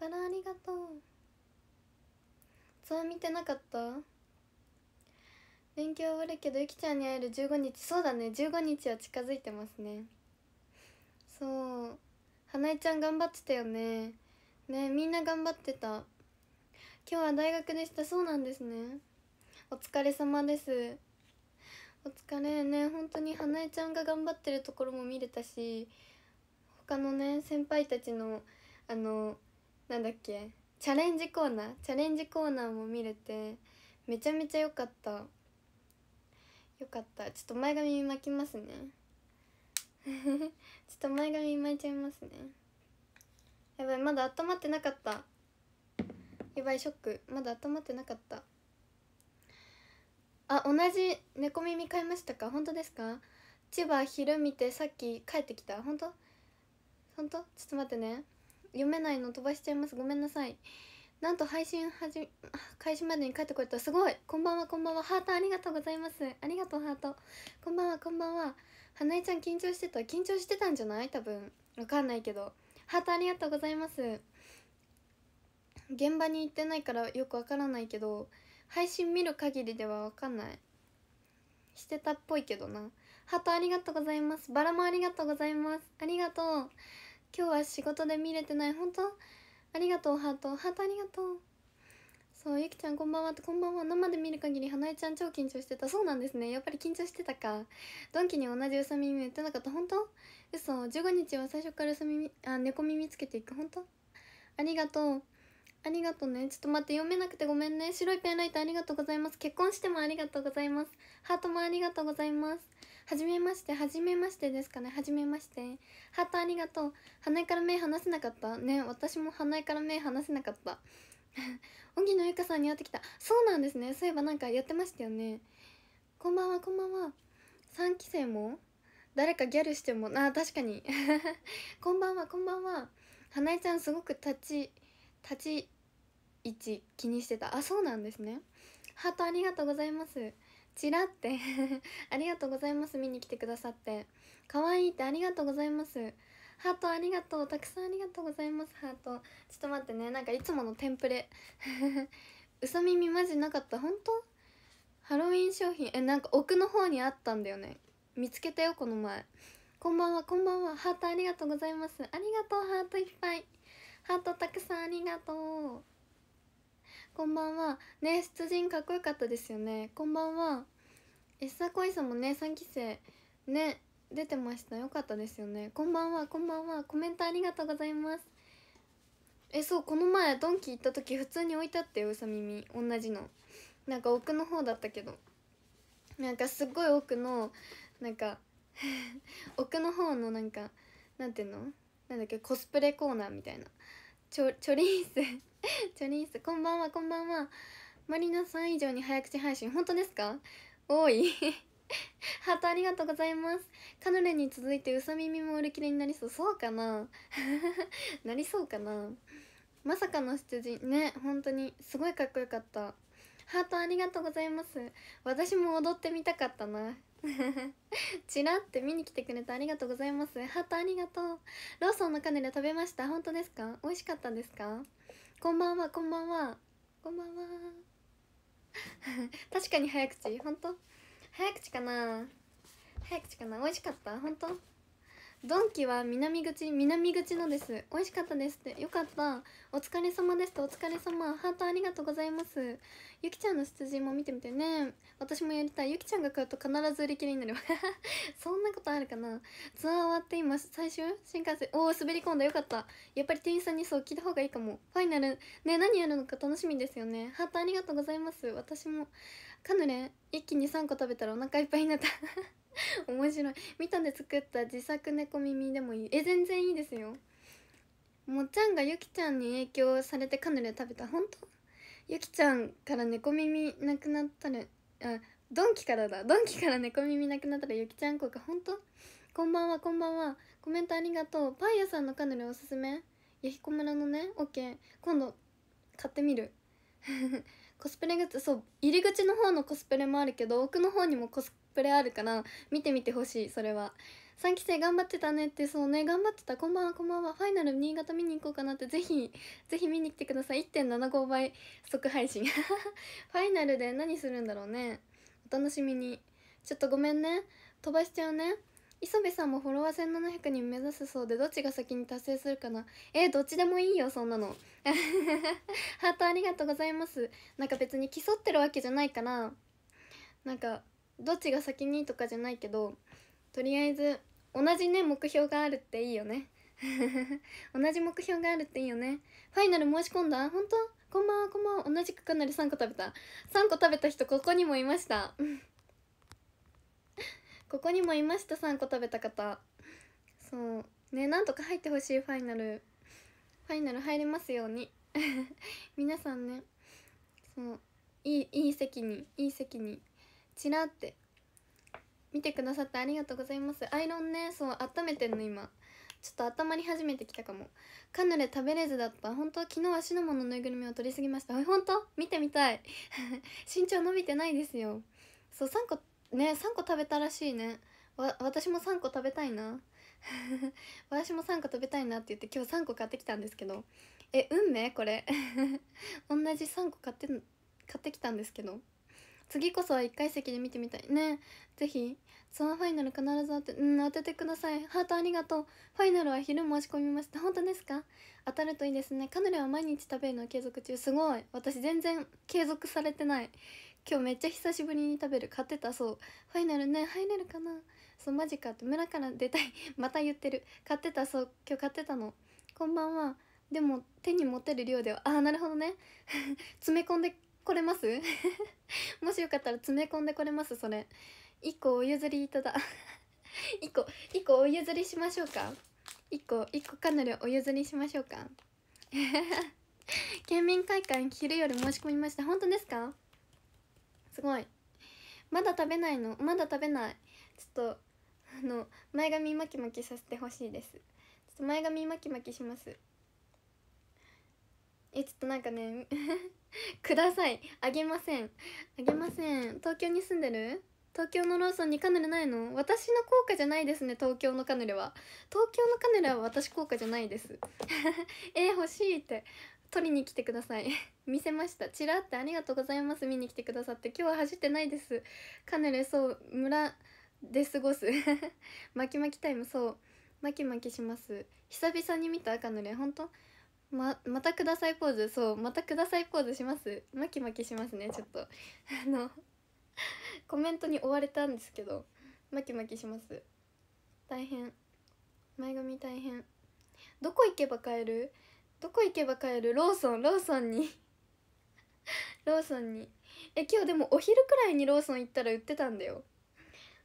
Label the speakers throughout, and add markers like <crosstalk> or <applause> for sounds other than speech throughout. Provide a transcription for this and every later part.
Speaker 1: バ
Speaker 2: ラありがとうツアー見てなかった勉強は悪いけどゆきちゃんに会える15日そうだね15日は近づいてますねそう花江ちゃん頑張ってたよねねみんな頑張ってた今日は大学でしたそうなんですねお疲れ様ですお疲れね本当に花江ちゃんが頑張ってるところも見れたし他のね先輩たちのあのなんだっけチャレンジコーナーチャレンジコーナーも見れてめちゃめちゃ良かったよかったちょっと前髪巻きますね <laughs> ちょっと前髪巻いちゃいますねやばいまだ温まってなかったやばいショックまだ温まってなかったあ同じ猫耳買いましたか本当ですか千葉昼見てさっき帰ってきた本当本当ちょっと待ってね読めないの飛ばしちゃいますごめんなさいなんと配信はじ開始までに帰ってこれたすごいこんばんはこんばんはハートありがとうございますありがとうハートこんばんはこんばんは花江ちゃん緊張してた緊張してたんじゃない多分わかんないけどハートありがとうございます現場に行ってないからよくわからないけど配信見る限りではわかんないしてたっぽいけどなハートありがとうございますバラもありがとうございますありがとう今日は仕事で見れてない本当ありがとうハートハートありがとうそうゆきちゃんこんばんはこんばんは生で見る限り花江ちゃん超緊張してたそうなんですねやっぱり緊張してたかドンキに同じうさ耳言ってなかった本当嘘15日は最初からうさ耳あ猫耳つけていく本当ありがとうありがとうね。ちょっと待って、読めなくてごめんね。白いペンライトありがとうございます。結婚してもありがとうございます。ハートもありがとうございます。はじめましてはじめましてですかねはじめましてハートありがとう鼻から目離せなかったね私も鼻から目離せなかった <laughs> 荻野由香さんに会ってきたそうなんですねそういえばなんかやってましたよねこんばんはこんばんは3期生も誰かギャルしてもあ確かに <laughs> こんばんはこんばんは花江ちゃんすごく立ち立ち位置気にしてたあそうなんですねハートありがとうございますちらって <laughs> ありがとうございます見に来てくださって可愛いってありがとうございますハートありがとうたくさんありがとうございますハートちょっと待ってねなんかいつものテンプレ <laughs> 嘘耳マジなかった本当ハロウィン商品えなんか奥の方にあったんだよね見つけたよこの前こんばんはこんばんはハートありがとうございますありがとうハートいっぱいハートたくさんありがとうこんばんはね出陣かっこよかったですよねこんばんは安田恋さんもね3期生ね出てましたよかったですよねこんばんはこんばんはコメントありがとうございますえそうこの前ドンキ行った時普通に置いてあったようさ耳同じのなんか奥の方だったけどなんかすごい奥のなんか <laughs> 奥の方のなんかなんていうのなんだっけコスプレコーナーみたいなちょちょりんせ <laughs> チョリースこんばんはこんばんはマリナさん以上に早口配信本当ですか多い <laughs> ハートありがとうございますカヌレに続いてうさ耳も売り切れになりそうそうかな <laughs> なりそうかなまさかの出陣ね本当にすごいかっこよかったハートありがとうございます私も踊ってみたかったなチラって見に来てくれてありがとうございますハートありがとうローソンのカヌレ食べました本当ですか美味しかったですかこんばんはこんばんはこんばんは <laughs> 確かに早口本当早口かな早口かな美味しかった本当ドンキは南口南口のです美味しかったですってよかったお疲れ様ですとお疲れ様ハートありがとうございますゆきちゃんの羊も見てみてね私もやりたいゆきちゃんが買うと必ず売り切れになる <laughs> そんなことあるかなツアー終わって今最終新幹線おお滑り込んだよかったやっぱり店員さんにそう聞いた方がいいかもファイナルね何やるのか楽しみですよねハートありがとうございます私もカヌレ一気に3個食べたらお腹いっぱいになった <laughs> 面白い見たんで作った自作猫耳でもいいえ全然いいですよもっちゃんがゆきちゃんに影響されてカヌレ食べた本当ゆきちゃんから猫耳なくなったらあドンキからだドンキから猫耳なくなったらゆきちゃんこかほんとこんばんはこんばんはコメントありがとうパン屋さんのカヌレおすすめ弥彦村のねオッケー今度買ってみる <laughs> コスプレグッズそう入り口の方のコスプレもあるけど奥の方にもコスプレあるから見てみてほしいそれは3期生頑張ってたねってそうね頑張ってたこんばんはこんばんはファイナル新潟見に行こうかなってぜひ <laughs> ぜひ見に来てください1.75倍即配信 <laughs> ファイナルで何するんだろうねお楽しみにちょっとごめんね飛ばしちゃうね磯部さんもフォロワー1700人目指すそうでどっちが先に達成するかなえどっちでもいいよそんなの <laughs> ハートありがとうございますなんか別に競ってるわけじゃないからなんかどっちが先にとかじゃないけどとりあえず同じね目標があるっていいよね <laughs> 同じ目標があるっていいよねファイナル申し込んだ本当こんばんはこんばんは同じくかなり3個食べた3個食べた人ここにもいました <laughs> ここにもいました3個食べた方そうねなんとか入ってほしいファイナルファイナル入れますように <laughs> 皆さんねそういいいい席にいい席にちらって見てくださってありがとうございますアイロンねそう温めてんの今ちょっと頭に始めてきたかもカヌレ食べれずだった本当昨日はシナモンのぬいぐるみを取りすぎました本当見てみたい <laughs> 身長伸びてないですよそう3個ね3個食べたらしいねわ私も3個食べたいな <laughs> 私も3個食べたいなって言って今日3個買ってきたんですけどえ運命これ <laughs> 同じ3個買って買ってきたんですけど次こそは1階席で見てみたいねぜひツアーファイナル必ず当て,、うん、当ててくださいハートありがとうファイナルは昼申し込みました本当ですか当たるといいですねカヌレは毎日食べるのを継続中すごい私全然継続されてない今日めっちゃ久しぶりに食べる買ってたそうファイナルね入れるかなそうマジかって村から出たい <laughs> また言ってる買ってたそう今日買ってたのこんばんはでも手に持てる量ではああなるほどね <laughs> 詰め込んでこれます <laughs> もしよかったら詰め込んでこれますそれ1個お譲りいただ1 <laughs> 個1個お譲りしましょうか1個1個かなレお譲りしましょうか <laughs> 県民会館昼より申し込みました本当ですかすごいまだ食べないのまだ食べないちょっとあの前髪巻き巻きさせてほしいですちょっと前髪巻き巻きしますえちょっとなんかね <laughs> くださいあげませんあげません東京に住んでる東京のローソンにカヌレないの私の効果じゃないですね東京のカヌレは東京のカヌレは私効果じゃないです <laughs> えー、欲しいって取りに来てください <laughs> 見せましたちらってありがとうございます見に来てくださって今日は走ってないですカヌレそう村で過ごす巻き巻きタイムそう巻き巻きします久々に見たカヌレ本当ままたくださいポーズそうまたくださいポーズしますマキマキしますねちょっと <laughs> あのコメントに追われたんですけどマキマキします大変前髪大変どこ行けば買えるどこ行けば買えるローソンローソンに <laughs> ローソンにえ今日でもお昼くらいにローソン行ったら売ってたんだよ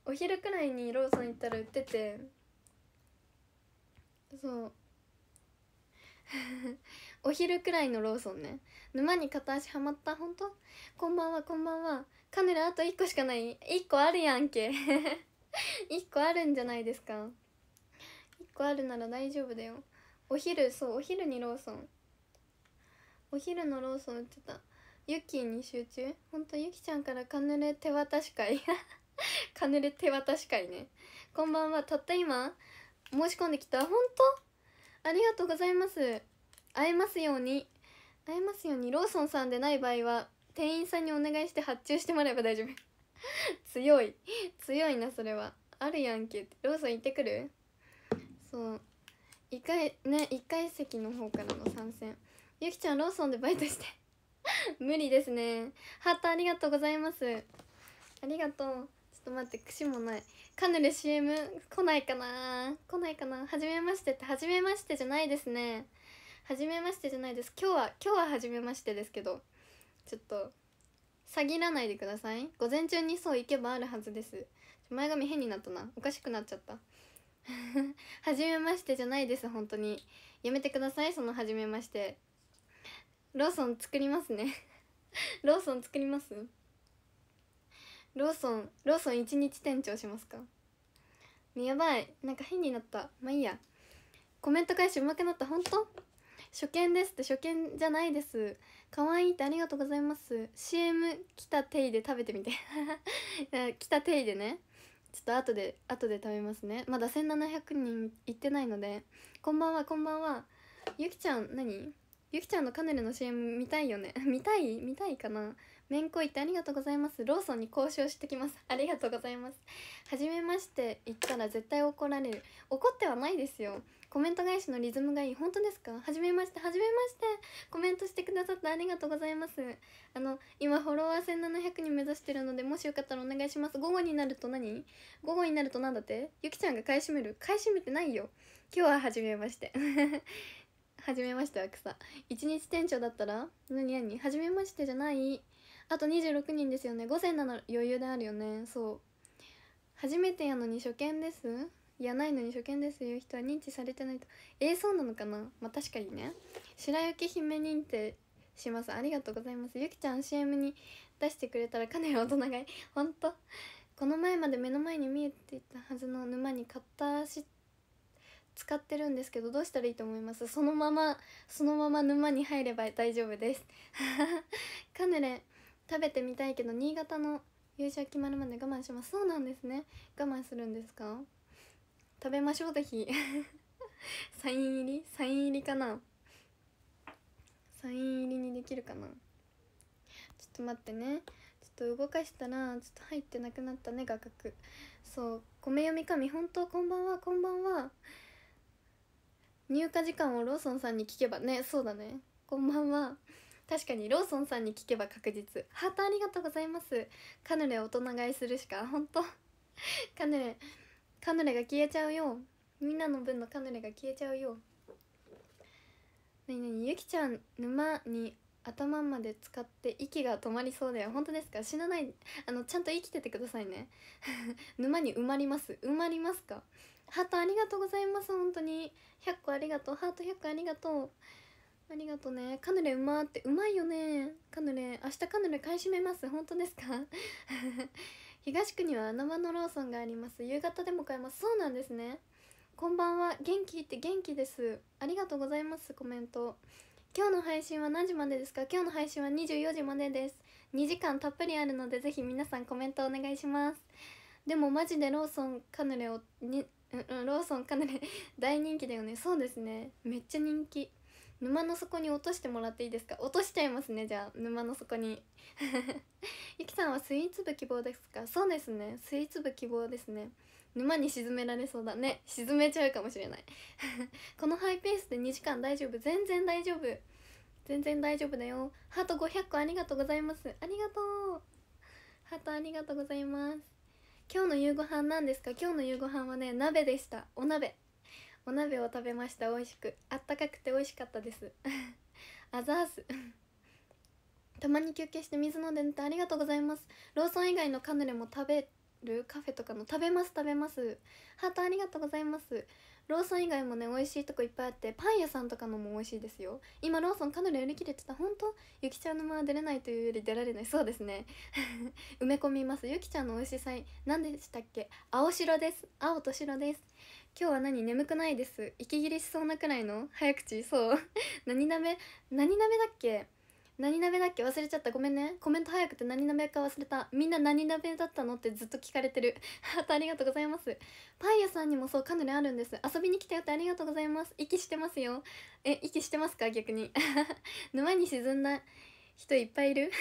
Speaker 2: お昼くらいにローソン行ったら売っててそうお昼くらいのローソンね沼に片足はまった本当こんばんはこんばんはカヌラあと1個しかない1個あるやんけ1 <laughs> 個あるんじゃないですか1個あるなら大丈夫だよお昼そうお昼にローソンお昼のローソン売ってたユキに集中ほんとゆきちゃんからカヌレ手渡し会 <laughs> カヌレ手渡し会ねこんばんはたった今申し込んできたほんとありがとうございます会えますように会えますようにローソンさんでない場合は店員さんにお願いして発注してもらえば大丈夫 <laughs> 強い強いなそれはあるやんけってローソン行ってくるそう1回ね1階席の方からの参戦ゆきちゃんローソンでバイトして <laughs> 無理ですねハートありがとうございますありがとうと待って串もないカヌレ CM 来ないかな来ないかな初めましてって初めましてじゃないですね初めましてじゃないです今日は今日は初めましてですけどちょっと詐欺らないでください午前中にそう行けばあるはずです前髪変になったなおかしくなっちゃった <laughs> 初めましてじゃないです本当にやめてくださいその初めましてローソン作りますね <laughs> ローソン作りますローソンローソン一日店長しますかやばいなんか変になったまあいいやコメント返しうまくなった本当初見ですって初見じゃないです可愛いってありがとうございます CM 来たていで食べてみて <laughs> 来たていでねちょっと後で後で食べますねまだ1700人いってないのでこんばんはこんばんはゆきちゃん何ゆきちゃんのカヌレの CM 見たいよね <laughs> 見たい見たいかなめんこいってありがとうございますローソンに交渉してきますありがとうございますはじめまして言ったら絶対怒られる怒ってはないですよコメント返しのリズムがいい本当ですかはじめましてはじめましてコメントしてくださってありがとうございますあの今フォロワー1700人目指してるのでもしよかったらお願いします午後になると何午後になると何だってゆきちゃんが買い占める買い占めてないよ今日ははじめましてはじ <laughs> めましては草一日店長だったら何何はじめましてじゃないあと26人ですよね午前なら余裕であるよねそう初めてやのに初見ですいやないのに初見ですいう人は認知されてないとえー、そうなのかなまあ確かにね白雪姫認定しますありがとうございますゆきちゃん CM に出してくれたらかなり大人がいほんとこの前まで目の前に見えていたはずの沼に片足使ってるんですけどどうしたらいいと思いますそのままそのまま沼に入れば大丈夫ですカヌレ食べてみたいけど新潟の優勝決まるまで我慢しますそうなんですね我慢するんですか食べましょうぜひ <laughs> サイン入りサイン入りかなサイン入りにできるかなちょっと待ってねちょっと動かしたらちょっと入ってなくなったね画角そう米読み神本当こんばんはこんばんは入荷時間をローソンさんに聞けばねそうだねこんばんは確かにローソンさんに聞けば確実ハートありがとうございますカヌレ大人買いするしか本当 <laughs> カヌレカヌレが消えちゃうよみんなの分のカヌレが消えちゃうよなになにゆきちゃん沼に頭まで使って息が止まりそうだよ本当ですか死なないあのちゃんと生きててくださいね <laughs> 沼に埋まります埋まりますかハートありがとうございます本当に100個ありがとうハート100個ありがとうありがとねカヌレうまってうまいよねカヌレ明日カヌレ買い占めます本当ですか <laughs> 東区には生のローソンがあります夕方でも買えますそうなんですねこんばんは元気って元気ですありがとうございますコメント今日の配信は何時までですか今日の配信は24時までです2時間たっぷりあるのでぜひ皆さんコメントお願いしますでもマジでローソンカヌレをに、ん、ローソンカヌレ <laughs> 大人気だよねそうですねめっちゃ人気沼の底に落としてもらっていいですか落としちゃいますねじゃあ沼の底に <laughs> ゆきさんはスイーツ部希望ですかそうですねスイーツ部希望ですね沼に沈められそうだね沈めちゃうかもしれない <laughs> このハイペースで2時間大丈夫全然大丈夫全然大丈夫だよハート500個ありがとうございますありがとうハートありがとうございます今日の夕ご飯なんですか今日の夕ご飯はね鍋でしたお鍋お鍋を食べました美味しくあったかくて美味しかったですあざ <laughs> ーす <laughs> たまに休憩して水飲んで寝てありがとうございますローソン以外のカヌレも食べるカフェとかの食べます食べますハートありがとうございますローソン以外もね美味しいとこいっぱいあってパン屋さんとかのも美味しいですよ今ローソンカヌレ売り切れてた本当ゆきちゃんの間は出れないというより出られないそうですね <laughs> 埋め込みますゆきちゃんの美味しい菜何でしたっけ青白です青と白です今日は何眠くないです息切れしそうなくらいの早口そう <laughs> 何鍋何鍋だっけ何鍋だっけ忘れちゃったごめんねコメント早くて何鍋か忘れたみんな何鍋だったのってずっと聞かれてるハートありがとうございますパン屋さんにもそうカヌレあるんです遊びに来たよってありがとうございます息してますよえ息してますか逆に <laughs> 沼に沈んだ人いっぱいいる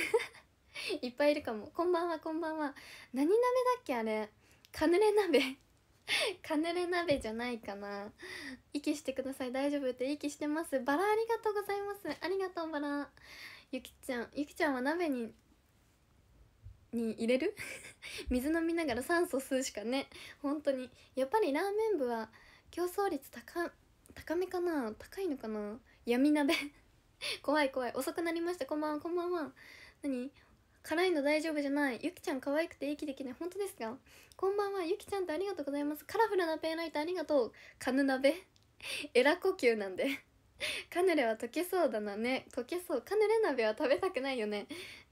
Speaker 2: <laughs> いっぱいいるかもこんばんはこんばんは何鍋だっけあれカヌレ鍋 <laughs> カヌレ鍋じゃないかな息してください大丈夫って息してますバラありがとうございますありがとうバラゆきちゃんゆきちゃんは鍋にに入れる <laughs> 水飲みながら酸素吸うしかね本当にやっぱりラーメン部は競争率高高めかな高いのかな闇鍋 <laughs> 怖い怖い遅くなりましたこんばんはこんばんは何辛いの大丈夫じゃないゆきちゃん可愛くて息できない本当ですかこんばんはゆきちゃんとありがとうございますカラフルなペンライトありがとうカヌ鍋 <laughs> エラ呼吸なんで <laughs> カヌレは溶けそうだなね溶けそうカヌレ鍋は食べたくないよね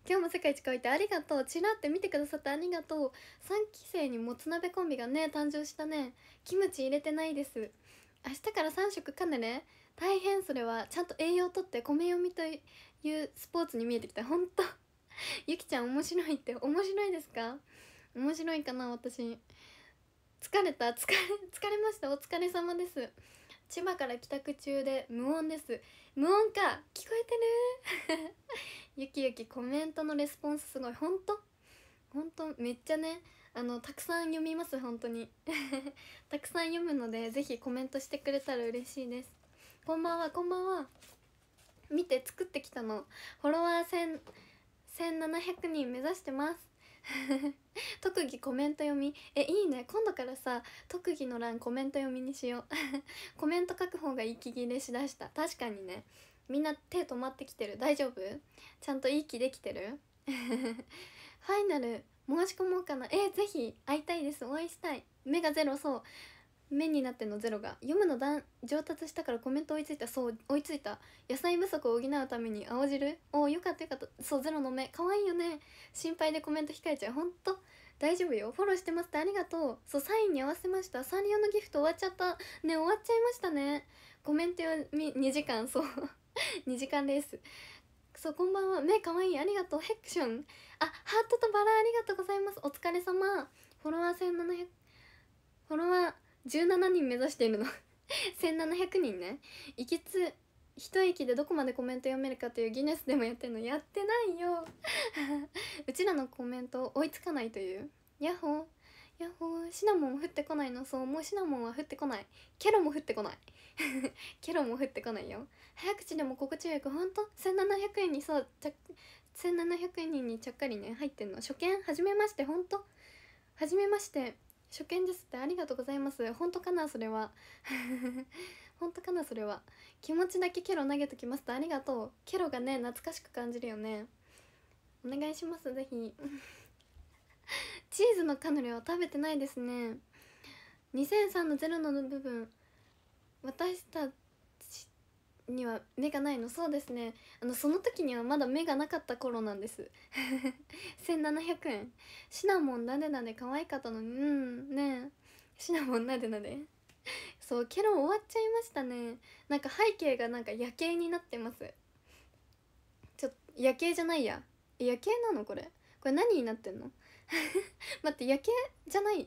Speaker 2: 今日も世界一可愛いてありがとうチラって見てくださってありがとう3期生にもつ鍋コンビがね誕生したねキムチ入れてないです明日から3食カヌレ大変それはちゃんと栄養をとって米読みというスポーツに見えてきたほんとゆきちゃん面白いって面白いですか面白いかな私疲れた疲れ疲れましたお疲れ様です千葉から帰宅中で無音です無音か聞こえてるゆきゆきコメントのレスポンスすごい本当本当めっちゃねあのたくさん読みます本当に <laughs> たくさん読むのでぜひコメントしてくれたら嬉しいですこんばんはこんばんは見て作ってきたのフォロワー1700人目指してます <laughs> 特技コメント読みえいいね今度からさ特技の欄コメント読みにしよう <laughs> コメント書く方が息切れしだした確かにねみんな手止まってきてる大丈夫ちゃんといい気できてる <laughs> ファイナル申し込もうかなえぜひ会いたいですお会いしたい目がゼロそう面になってのゼロが読むのだん上達したからコメント追いついたそう追いついた野菜不足を補うために青汁およかったよかったそうゼロの目可愛いよね心配でコメント控えちゃうほんと大丈夫よフォローしてますってありがとうそうサインに合わせましたサンリオのギフト終わっちゃったね終わっちゃいましたねコメント読み2時間そう2時間ですそうこんばんは目かわいいありがとうヘクションあハートとバラありがとうございますお疲れ様フォロワー1700フォロワー17人目指しているの1700人 <laughs> ねきつ一息でどこまでコメント読めるかというギネスでもやってんのやってないよ <laughs> うちらのコメント追いつかないというヤッホーヤッホーシナモン降ってこないのそうもうシナモンは降ってこないケロも降ってこない <laughs> ケロも降ってこないよ早口でも心地よくほんと1700円にそう1700円にちゃっかりね入ってんの初見初めましてほんと初めまして初見ですってありがとうございます本当かなそれは <laughs> 本当かなそれは気持ちだけケロ投げときますてありがとうケロがね懐かしく感じるよねお願いしますぜひチーズのカヌレは食べてないですね2003のゼロの部分私たには目がないのそうですねあのその時にはまだ目がなかった頃なんです1700円シナモンなでなで可愛かったのうんねシナモンなでなでそうケロ終わっちゃいましたねなんか背景がなんか夜景になってますちょっと夜景じゃないや夜景なのこれこれ何になってんの <laughs> 待って夜景じゃない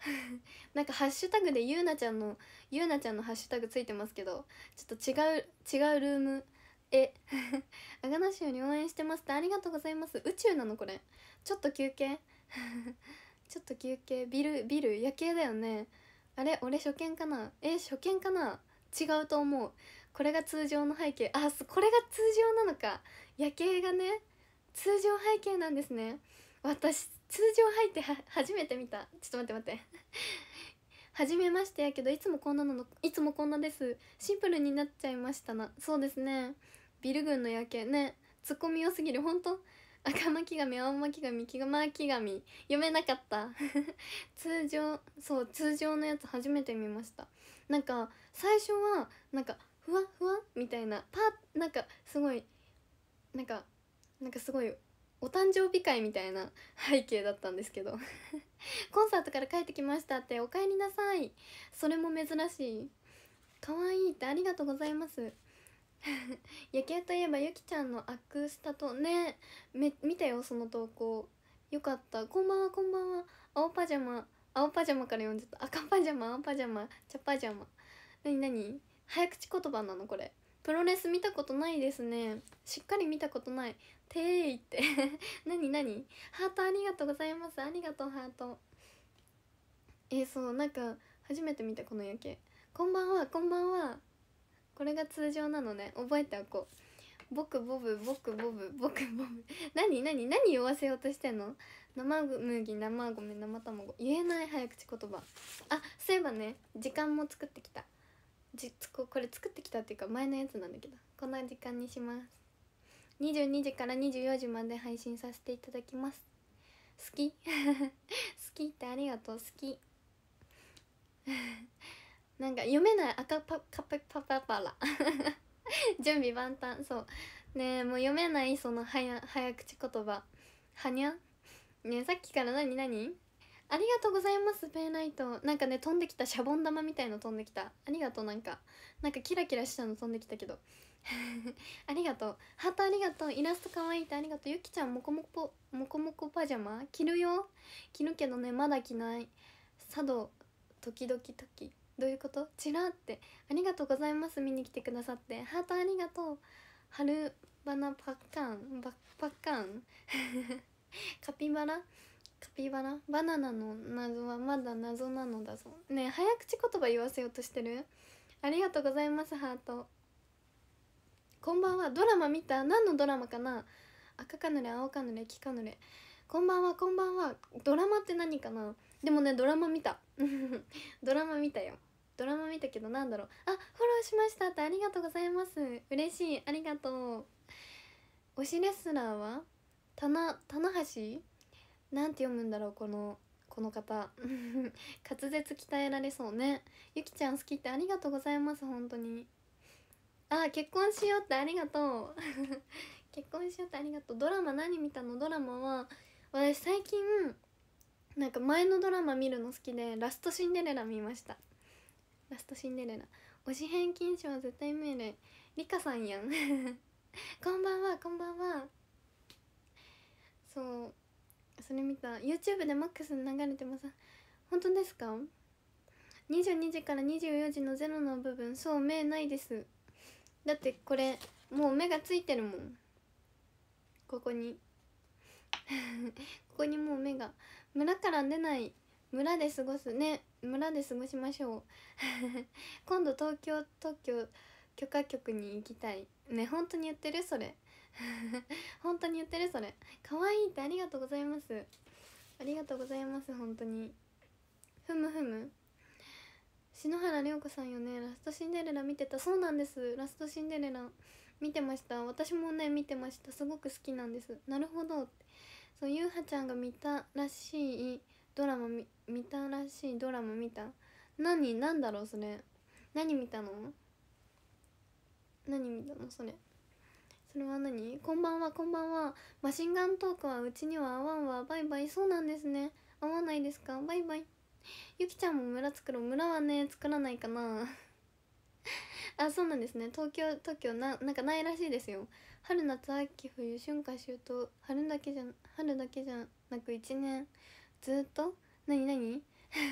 Speaker 2: <laughs> なんかハッシュタグでゆうなちゃんのゆうなちゃんのハッシュタグついてますけどちょっと違う違うルームえ阿賀野市より応援してますってありがとうございます宇宙なのこれちょっと休憩 <laughs> ちょっと休憩ビルビル夜景だよねあれ俺初見かなえ初見かな違うと思うこれが通常の背景あこれが通常なのか夜景がね通常背景なんですね私通常背景初めて見たちょっと待って待って初めましてやけどいつもこんなのいつもこんなですシンプルになっちゃいましたなそうですねビル群の夜景ねツッコミ良すぎるほんと赤巻紙青巻紙木巻紙読めなかった <laughs> 通常そう通常のやつ初めて見ましたなんか最初はなんかふわふわみたいなパなんかすごいなんかなんかすごいお誕生日会みたいな背景だったんですけど <laughs> コンサートから帰ってきましたってお帰りなさいそれも珍しい可愛いってありがとうございます <laughs> 野球といえばゆきちゃんのアクスタとねめ見たよその投稿よかったこんばんはこんばんは青パジャマ青パジャマから読んじゃった赤パジャマ青パジャマ茶パジャマ何何早口言葉なのこれプロレス見たことないですねしっかり見たことないてーいって何何 <laughs> ハートありがとうございますありがとうハートえー、そうなんか初めて見たこの夜景こんばんはこんばんはこれが通常なのね覚えておこう僕ボブ僕ボブ僕ボブ何何何言わせようとしてんの生麦生米生卵言えない早口言葉あそういえばね時間も作ってきたじこれ作ってきたっていうか前のやつなんだけどこんな時間にします22時から24時まで配信させていただきます好き <laughs> 好きってありがとう好き <laughs> なんか読めない赤パカペパパパラ <laughs> 準備万端そうねえもう読めないその早早口言葉はにゃねさっきから何何ありがとうございますペイライトなんかね飛んできたシャボン玉みたいの飛んできたありがとうなんかなんかキラキラしたの飛んできたけど <laughs> ありがとうハートありがとうイラストかわいいってありがとうゆきちゃんもこもこもこもこパジャマ着るよ着るけどねまだ着ない佐渡時々時どういうことちらってありがとうございます見に来てくださってハートありがとう春花パッカンバッパッカン <laughs> カピバラカピバラバナナの謎はまだ謎なのだぞねえ早口言葉言わせようとしてるありがとうございますハートこんばんはドラマ見た何のドラマかな赤かぬれ青かぬれ黄カヌれこんばんはこんばんはドラマって何かなでもねドラマ見た <laughs> ドラマ見たよドラマ見たけど何だろうあフォローしましたってありがとうございます嬉しいありがとう推しレスラーは棚棚橋なんて読むんだろうこのこの方 <laughs> 滑舌鍛えられそうねゆきちゃん好きってありがとうございます本当にあ結婚しようってありがとう <laughs> 結婚しようってありがとうドラマ何見たのドラマは私最近なんか前のドラマ見るの好きでラストシンデレラ見ましたラストシンデレラ推し返金賞絶対命令リカさんやん <laughs> こんばんはこんばんはそうそれ見た YouTube でマックス流れてます本当ですか22時から24時のゼロの部分そう目ないですだってこれもう目がついてるもんここに <laughs> ここにもう目が村から出ない村で過ごすね村で過ごしましょう <laughs> 今度東京東京許可局に行きたいね本当に言ってるそれ <laughs> 本当に言ってるそれ可愛いってありがとうございますありがとうございます本当にふむふむ篠原涼子さんよねラストシンデレラ見てたそうなんですラストシンデレラ見てました私もね見てましたすごく好きなんですなるほどそうゆうはちゃんが見たらしいドラマ見たらしいドラマ見た何何だろうそれ何見たの何見たのそれそれは何こんばんはこんばんはマシンガントークはうちには合わんわバイバイそうなんですね合わないですかバイバイゆきちゃんも村作ろう村はね作らないかな <laughs> あそうなんですね東京東京ななんかないらしいですよ春夏秋冬春夏秋冬春だけじゃ春だけじゃなく1年ずっと何何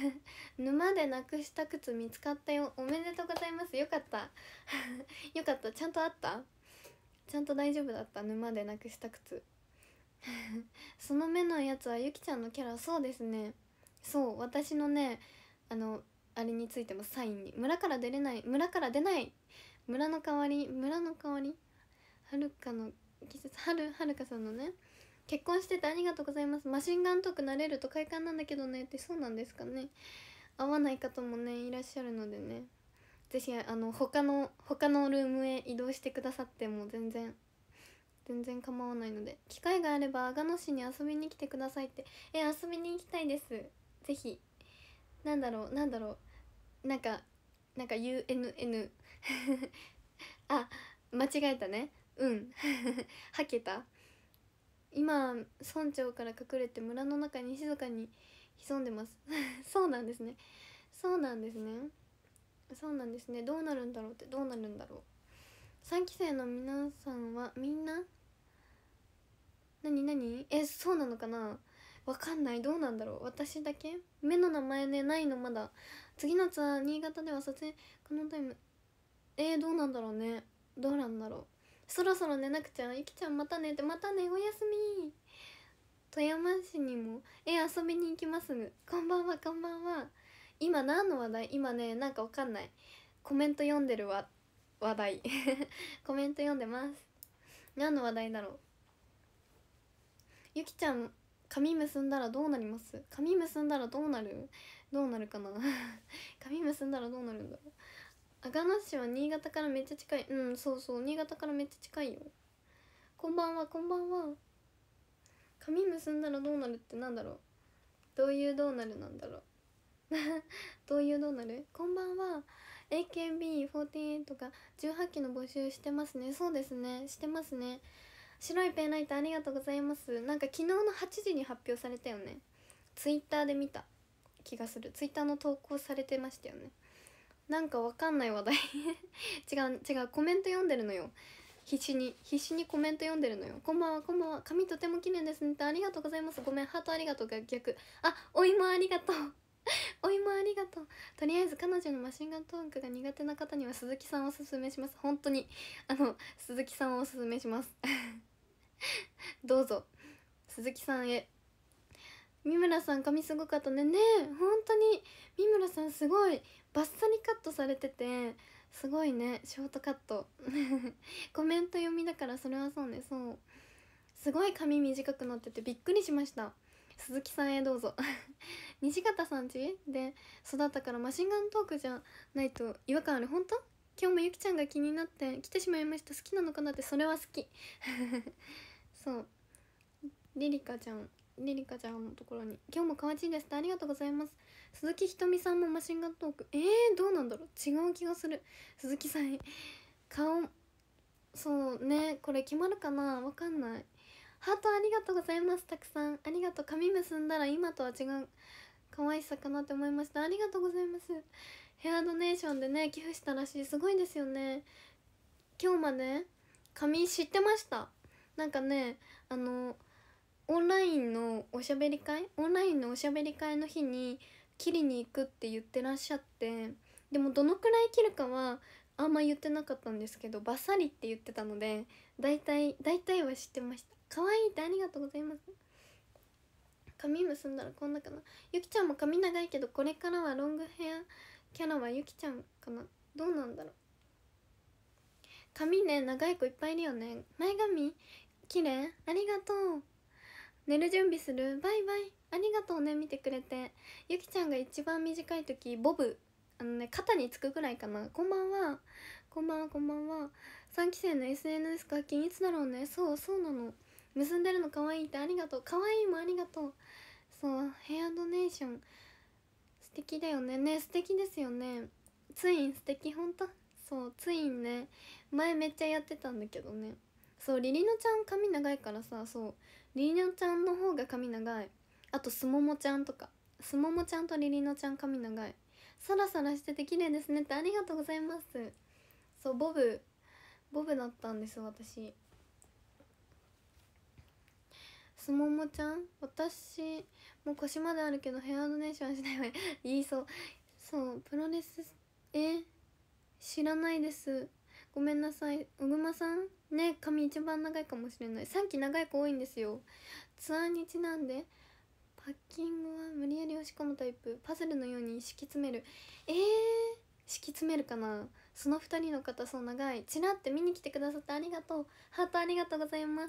Speaker 2: <laughs> 沼でなくした靴見つかったよおめでとうございますよかった <laughs> よかったちゃんとあったちゃんと大丈夫だった沼でなくした靴その目のやつはゆきちゃんのキャラそうですねそう私のねあのあれについてもサインに村から出れない村から出ない村の代わり村の代わりはるかの季節はるはるかさんのね結婚しててありがとうございますマシンガントークなれると快感なんだけどねってそうなんですかね合わない方もねいらっしゃるのでね是非あの他の他のルームへ移動してくださっても全然全然構わないので機会があれば阿賀野市に遊びに来てくださいってえ遊びに行きたいですぜひなんだろうなんだろうなんかなんか UNN <laughs> あ間違えたねうん <laughs> はけた今村長から隠れて村の中に静かに潜んでます <laughs> そうなんですねそうなんですねそうなんですねどうなるんだろうってどうなるんだろう3期生の皆さんはみんな何何えそうなのかなわかんないどうなんだろう私だけ目の名前ねないのまだ次のツアー新潟では撮影このタイムえー、どうなんだろうねどうなんだろうそろそろ寝なくちゃゆきちゃんまたねってまたねおやすみ富山市にもえ遊びに行きますこんばんはこんばんは今何の話題今ねなんかわかんないコメント読んでるわ話題 <laughs> コメント読んでます何の話題だろうゆきちゃん髪結んだらどうなります髪結んだらどうなるどうなるかな <laughs> 髪結んだらどうなるんだろう阿賀野市は新潟からめっちゃ近いうんそうそう新潟からめっちゃ近いよこんばんはこんばんは髪結んだらどうなるってなんだろうどういうどうなるなんだろう <laughs> どういうどうなるこんばんは AKB48 が18期の募集してますねそうですねしてますね白いペンライトありがとうございますなんか昨日の8時に発表されたよねツイッターで見た気がするツイッターの投稿されてましたよねなんかわかんない話題 <laughs> 違う違うコメント読んでるのよ必死に必死にコメント読んでるのよこんばんはこんばんは髪とても綺麗ですねってありがとうございますごめんハートありがとうが逆あお芋ありがとう <laughs> お芋ありがとうとりあえず彼女のマシンガントークが苦手な方には鈴木さんおすすめします本当にあの鈴木さんをおすすめします <laughs> <laughs> どうぞ鈴木さんへ三村さん髪すごかったねねえ本当に三村さんすごいバッサリカットされててすごいねショートカット <laughs> コメント読みだからそれはそうねそうすごい髪短くなっててびっくりしました鈴木さんへどうぞ <laughs> 西方さんちで育ったからマシンガントークじゃないと違和感ある本当今日もゆきちゃんが気になって来てしまいました好きなのかなってそれは好きそんリリカちゃんリリカちゃんのところに「今日もかわいいです」ってありがとうございます鈴木ひとみさんもマシンガントークえー、どうなんだろう違う気がする鈴木さん顔そうねこれ決まるかなわかんないハートありがとうございますたくさんありがとう髪結んだら今とは違う可愛さかなって思いましたありがとうございますヘアドネーションでね寄付したらしいすごいですよね今日まで髪知ってましたなんかねあのオンラインのおしゃべり会オンラインのおしゃべり会の日に切りに行くって言ってらっしゃってでもどのくらい切るかはあんま言ってなかったんですけどバッサリって言ってたので大体大体は知ってました可愛いってありがとうございます髪結んだらこんなかなゆきちゃんも髪長いけどこれからはロングヘアキャラはゆきちゃんかなどうなんだろう髪ね長い子いっぱいいるよね前髪綺麗ありがとう寝る準備するバイバイありがとうね見てくれてゆきちゃんが一番短い時ボブあのね肩につくぐらいかなこんばんはこんばんはこんばんは3期生の SNS 課金いつだろうねそうそうなの結んでるの可愛いってありがとう可愛いもありがとうそうヘアドネーション素敵だよねね素敵ですよねツイン素敵ほんとそうツインね前めっちゃやってたんだけどねそうりりのちゃん髪長いからさそうりりのちゃんの方が髪長いあとすももちゃんとかすももちゃんとりりのちゃん髪長いサラサラしてて綺麗ですねってありがとうございますそうボブボブだったんです私すももちゃん私もう腰まであるけどヘアドネーションしないわ <laughs> 言いそうそうプロレスえ知らないですごめんなさい小熊さんね髪一番長いかもしれない3期長い子多いんですよツアーにちなんでパッキングは無理やり押し込むタイプパズルのように敷き詰めるえー、敷き詰めるかなその2人の方そう長いちらって見に来てくださってありがとうハートありがとうございます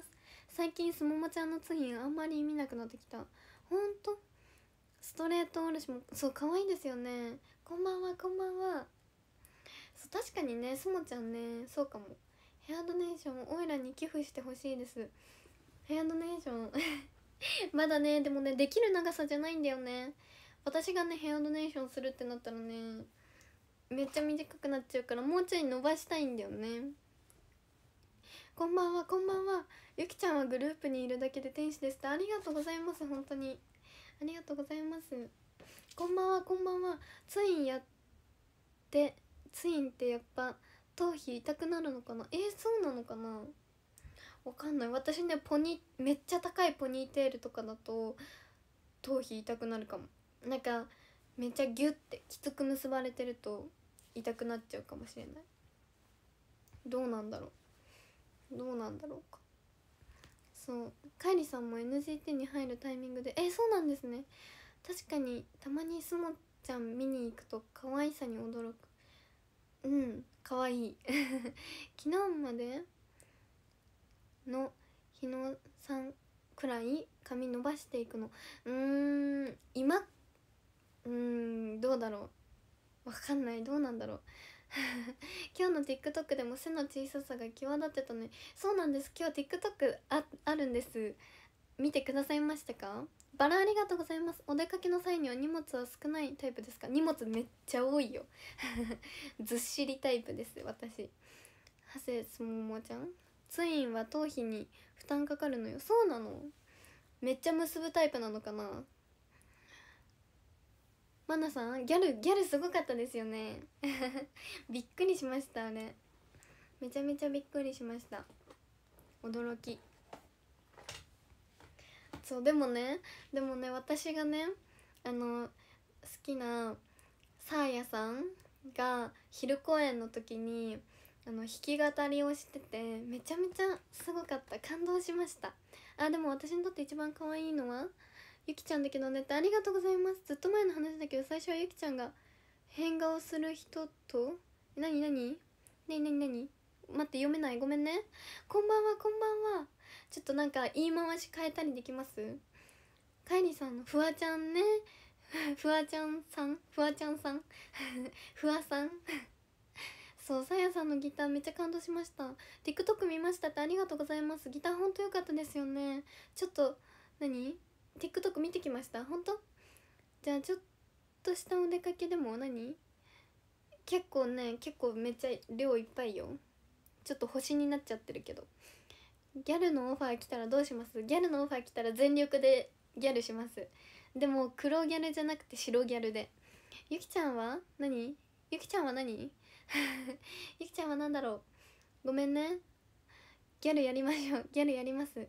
Speaker 2: 最近すももちゃんのツインあんまり見なくなってきたほんとストレートおろしもそう可愛いですよねこんばんはこんばんはそう確かにねすもちゃんねそうかもヘアドネーションオイラに寄付してほしいですヘアドネーション <laughs> まだねでもねできる長さじゃないんだよね私がねヘアドネーションするってなったらねめっちゃ短くなっちゃうからもうちょい伸ばしたいんだよねこんばんはこんばんはゆきちゃんはグループにいるだけで天使ですってありがとうございます本当にありがとうございますこんばんはこんばんはツインやってツインってやっぱ頭皮痛くなるのかなえー、そうなのかなわかんない私ねポニめっちゃ高いポニーテールとかだと頭皮痛くなるかもなんかめっちゃギュッてきつく結ばれてると痛くなっちゃうかもしれないどうなんだろうどうなんだろうかそうカイリさんも NGT に入るタイミングでえそうなんですね確かにたまにすもちゃん見に行くと可愛さに驚くうんかわいい <laughs> 昨日までの日野さんくらい髪伸ばしていくのうん今うんどうだろうわかんないどうなんだろう <laughs> 今日の TikTok でも背の小ささが際立ってたねそうなんです今日 TikTok ああるんです見てくださいましたかバラありがとうございますお出かけの際には荷物は少ないタイプですか荷物めっちゃ多いよ <laughs> ずっしりタイプです私長谷すももちゃんツインは頭皮に負担かかるのよそうなのめっちゃ結ぶタイプなのかなマナさんギャルギャルすごかったですよね <laughs> びっくりしましたあれめちゃめちゃびっくりしました驚きそうでもねでもね私がねあの好きなサーヤさんが昼公演の時にあの弾き語りをしててめちゃめちゃすごかった感動しましたあでも私にとって一番可愛いのはゆきちゃんだけどねってありがとうございますずっと前の話だけど最初はゆきちゃんが変顔する人と何何何何何待って読めないごめんねこんばんはこんばんはちょっとなんか言い回し変えたりできますかえりさんのフワちゃんねフワちゃんさんフワちゃんさんフワさんそうさやさんのギターめっちゃ感動しました TikTok 見ましたってありがとうございますギターほんと良かったですよねちょっと何 TikTok 見てきましたほんとじゃあちょっとしたお出かけでも何結構ね結構めっちゃ量いっぱいよちょっと星になっちゃってるけどギャルのオファー来たらどうしますギャルのオファー来たら全力でギャルしますでも黒ギャルじゃなくて白ギャルでゆきちゃんは何 <laughs> ゆきちゃんは何ゆきちゃんは何だろうごめんねギャルやりましょうギャルやります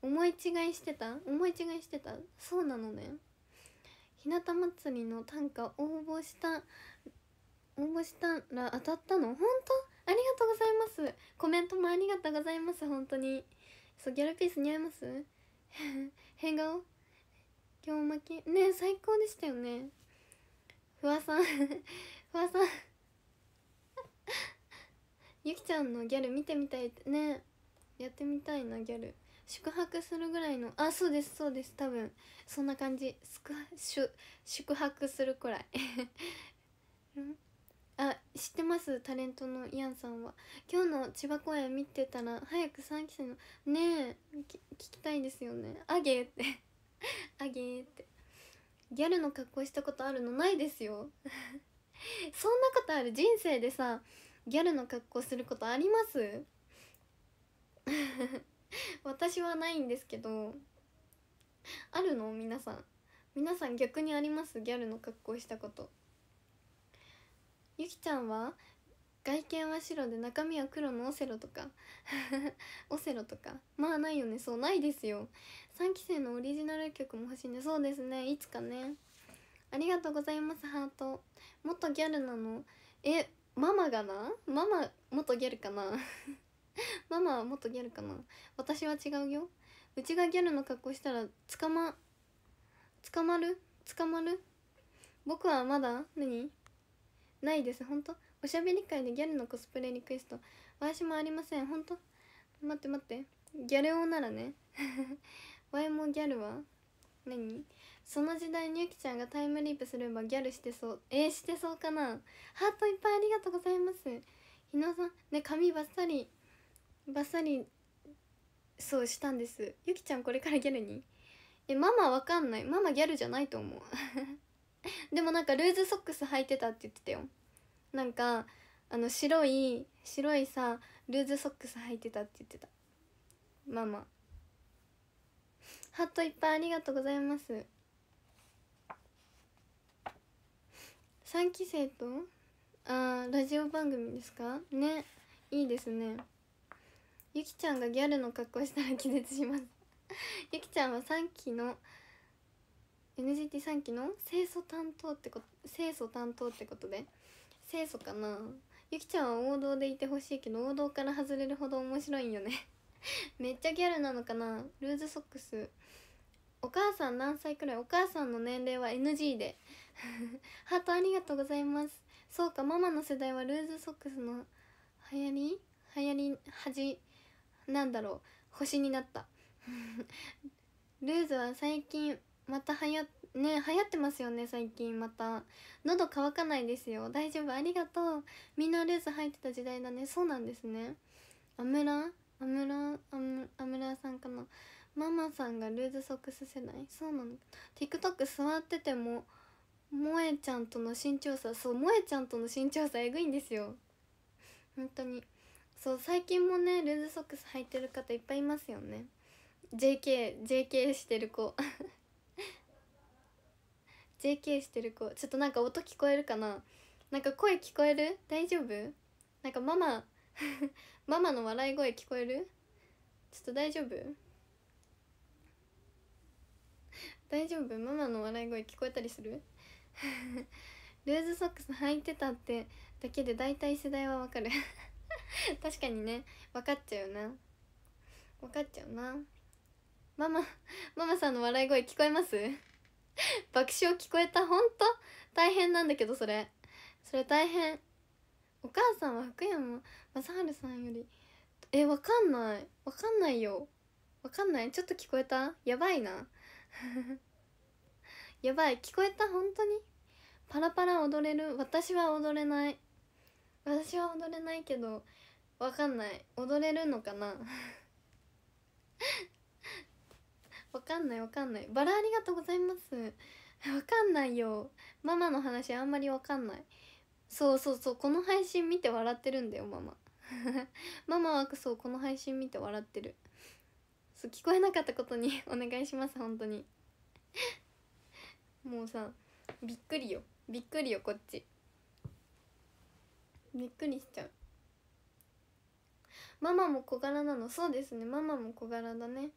Speaker 2: 思い違いしてた思い違いしてたそうなのね日向祭りの短歌応募した応募したら当たったの本当ありがとうございますコメントもありがとうございます本当にそうギャルピース似合います <laughs> 変顔今日負けね最高でしたよねふわさんふわ <laughs> さん <laughs> ゆきちゃんのギャル見てみたいってねやってみたいなギャル宿泊するぐらいのあそうですそうです多分そんな感じ宿泊するくらいんあ知ってますタレントのイアンさんは今日の千葉公演見てたら早く3期生の「ねえ聞きたいですよねあげ」って「あげ」ってギャルの格好したことあるのないですよ <laughs> そんなことある人生でさギャルの格好することあります <laughs> 私はないんですけどあるの皆さん皆さん逆にありますギャルの格好したことゆきちゃんは外見は白で中身は黒のオセロとか <laughs> オセロとかまあないよねそうないですよ3期生のオリジナル曲も欲しいねそうですねいつかねありがとうございますハートもっとギャルなのえママがなママ元ギャルかな <laughs> ママは元ギャルかな私は違うようちがギャルの格好したら捕ま捕まる捕まる僕はまだ何ないですほんとおしゃべり会でギャルのコスプレリクエスト私もありませんほんと待って待ってギャル王ならねわい <laughs> もギャルは何その時代にゆきちゃんがタイムリープすればギャルしてそうえー、してそうかなハートいっぱいありがとうございます日野さんね髪バッサリバッサリそうしたんですゆきちゃんこれからギャルにえママわかんないママギャルじゃないと思う <laughs> でもなんかルーズソックス履いてたって言ってたよなんかあの白い白いさルーズソックス履いてたって言ってたママハットいっぱいありがとうございます3期生とあラジオ番組ですかねいいですねゆきちゃんがギャルの格好したら気絶しますゆきちゃんは3期の NGT3 期の清楚担当ってこと清楚担当ってことで清楚かなゆきちゃんは王道でいてほしいけど王道から外れるほど面白いんよね <laughs> めっちゃギャルなのかなルーズソックスお母さん何歳くらいお母さんの年齢は NG で <laughs> ハートありがとうございますそうかママの世代はルーズソックスの流行り流行り恥なんだろう星になった <laughs> ルーズは最近またはやね流行ってますよね最近また喉乾かないですよ大丈夫ありがとうみんなルーズ入ってた時代だねそうなんですねアムラアムラアムアムラさんかなママさんがルーズソックス世代そうなの TikTok 座ってても萌えちゃんとの身長差そう萌えちゃんとの身長差えぐいんですよ本当にそう最近もねルーズソックス履いてる方いっぱいいますよね JKJK JK してる子 JK してる子ちょっとなんか音聞こえるかななんか声聞こえる大丈夫なんかママ <laughs> ママの笑い声聞こえるちょっと大丈夫大丈夫ママの笑い声聞こえたりする <laughs> ルーズソックス履いてたってだけで大体世代はわかる <laughs> 確かにね分かっちゃうな分かっちゃうなママママさんの笑い声聞こえます <laughs> 爆笑聞こえたほんと大変なんだけどそれそれ大変お母さんは福山雅治さんよりえわかんないわかんないよわかんないちょっと聞こえたやばいな <laughs> やばい聞こえた本当にパラパラ踊れる私は踊れない私は踊れないけどわかんない踊れるのかなわかんないわかんないバラありがとうございますわかんないよママの話あんまりわかんないそうそうそうこの配信見て笑ってるんだよママ <laughs> ママはそうこの配信見て笑ってるそう聞こえなかったことに <laughs> お願いします本当に <laughs> もうさびっくりよびっくりよこっちびっくりしちゃうママも小柄なのそうですねママも小柄だね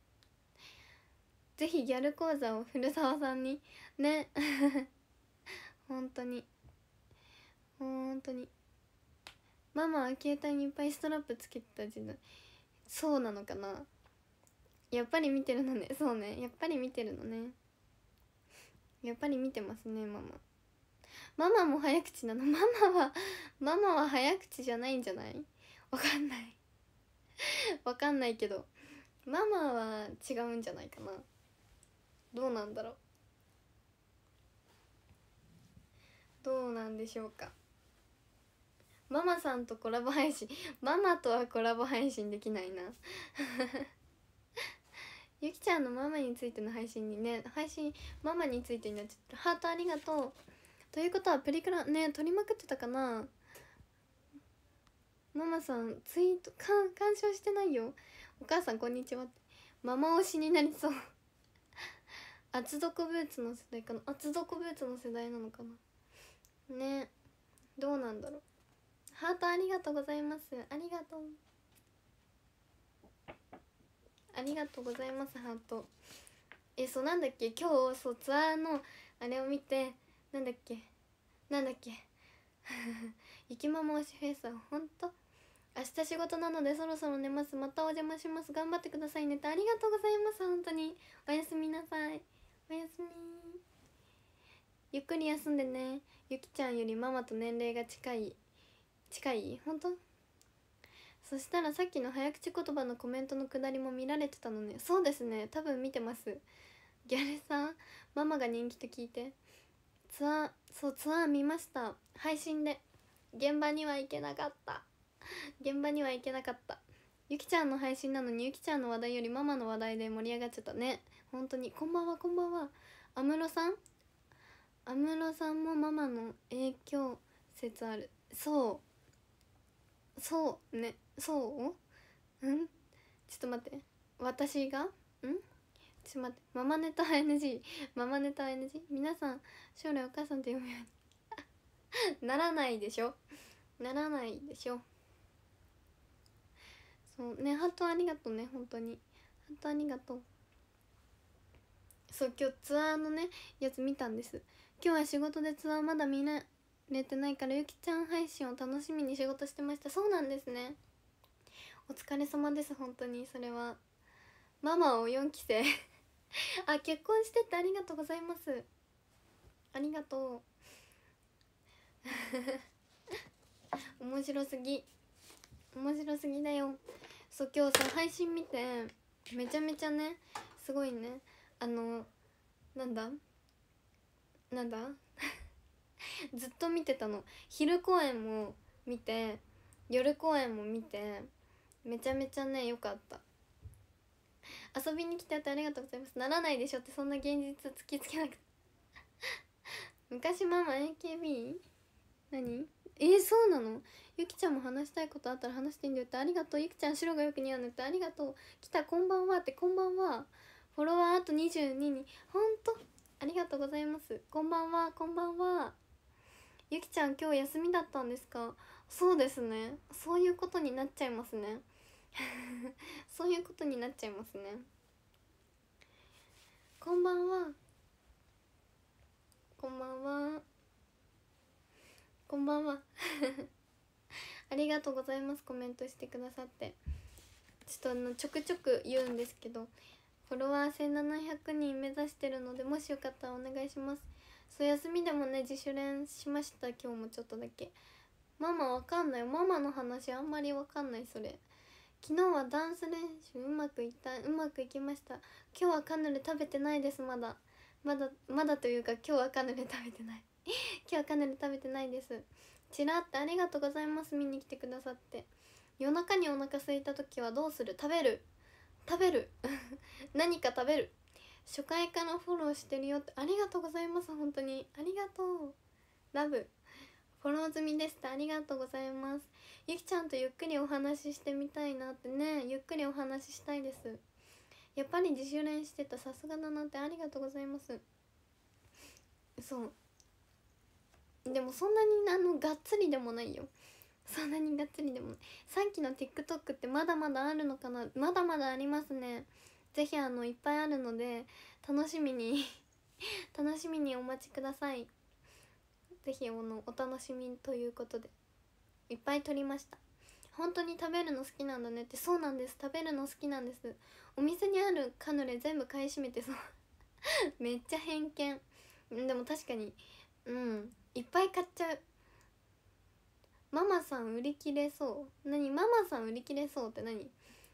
Speaker 2: ぜひギャル講座を古澤さんにね <laughs> 本当に本当にママは携帯にいっぱいストラップつけてた時代そうなのかなやっぱり見てるのねそうねやっぱり見てるのねやっぱり見てますねママママも早口なのママはママは早口じゃないんじゃないわかんないわかんないけどママは違うんじゃないかなどうなんだろうどうなんでしょうかママさんとコラボ配信ママとはコラボ配信できないな <laughs> ゆきちゃんのママについての配信にね配信ママについてになっちゃったハートありがとうということはプリクラね撮りまくってたかなママさんツイートか鑑賞してないよお母さんこんにちはママ推しになりそう厚底ブーツの世代かな厚底ブーツの世代なのかなねどうなんだろうハートありがとうございますありがとうありがとうございますハートえそうなんだっけ今日そうツアーのあれを見てなんだっけなんだっけ <laughs> 雪きまま推しフェイスはほんと明日仕事なのでそろそろ寝ますまたお邪魔します頑張ってくださいねってありがとうございます本当におやすみなさいおやすみゆっくり休んでねゆきちゃんよりママと年齢が近い近い本当そしたらさっきの早口言葉のコメントのくだりも見られてたのねそうですね多分見てますギャルさんママが人気と聞いてツアーそうツアー見ました配信で現場には行けなかった現場には行けなかったゆきちゃんの配信なのにゆきちゃんの話題よりママの話題で盛り上がっちゃったね本当にこんばんはこんばんは安室さん安室さんもママの影響説あるそうそうねそううんちょっと待って私がんちょっと待ってママネタ NG ママネタ NG 皆さん将来お母さんと読むように <laughs> ならないでしょならないでしょそうねハートありがとうね本当にハートありがとうそう今日ツアーのねやつ見たんです今日は仕事でツアーまだ見られてないからゆきちゃん配信を楽しみに仕事してましたそうなんですねお疲れ様です本当にそれはママを4期生あ結婚してってありがとうございますありがとう <laughs> 面白すぎ面白すぎだよそう今日さ配信見てめちゃめちゃねすごいねあのなんだなんだ <laughs> ずっと見てたの昼公演も見て夜公演も見てめちゃめちゃね良かった遊びに来てありがとうございますならないでしょってそんな現実突きつけなくて <laughs> 昔ママ AKB? 何えー、そうなのゆきちゃんも話したいことあったら話していいんだよってありがとうゆきちゃん白がよく似合うのってありがとう来たこんばんはってこんばんはフォロワーあと22人ほんとありがとうございますこんばんはこんばんはゆきちゃん今日休みだったんですかそうですねそういうことになっちゃいますね <laughs> そういうことになっちゃいますねこんばんはこんばんはこんばんは <laughs> ありがとうございますコメントしてくださってちょっとあのちょくちょく言うんですけどフォロワー1700人目指してるのでもしよかったらお願いしますそう休みでもね自主練しました今日もちょっとだけママわかんないママの話あんまりわかんないそれ昨日はダンス練習うまくいったうまくいきました今日はカヌレ食べてないですまだまだまだというか今日はカヌレ食べてない <laughs> 今日はカヌレ食べてないですちらってありがとうございます見に来てくださって夜中にお腹空いた時はどうする食べる食べる <laughs> 何か食べる初回からフォローしてるよってありがとうございます本当にありがとうラブフォロー済みでしたありがとうございますゆきちゃんとゆっくりお話ししてみたいなってねゆっくりお話ししたいですやっぱり自主練してたさすがだなってありがとうございますそうでもそんなにあのがっつりでもないよそんなにがっつりでもさっきの TikTok ってまだまだあるのかなまだまだありますね是非あのいっぱいあるので楽しみに <laughs> 楽しみにお待ちください是非おのお楽しみということでいっぱい撮りました本当に食べるの好きなんだねってそうなんです食べるの好きなんですお店にあるカヌレ全部買い占めてそう <laughs> めっちゃ偏見でも確かにうんいっぱい買っちゃうママさん売り切れそう何ママさん売り切れそうって何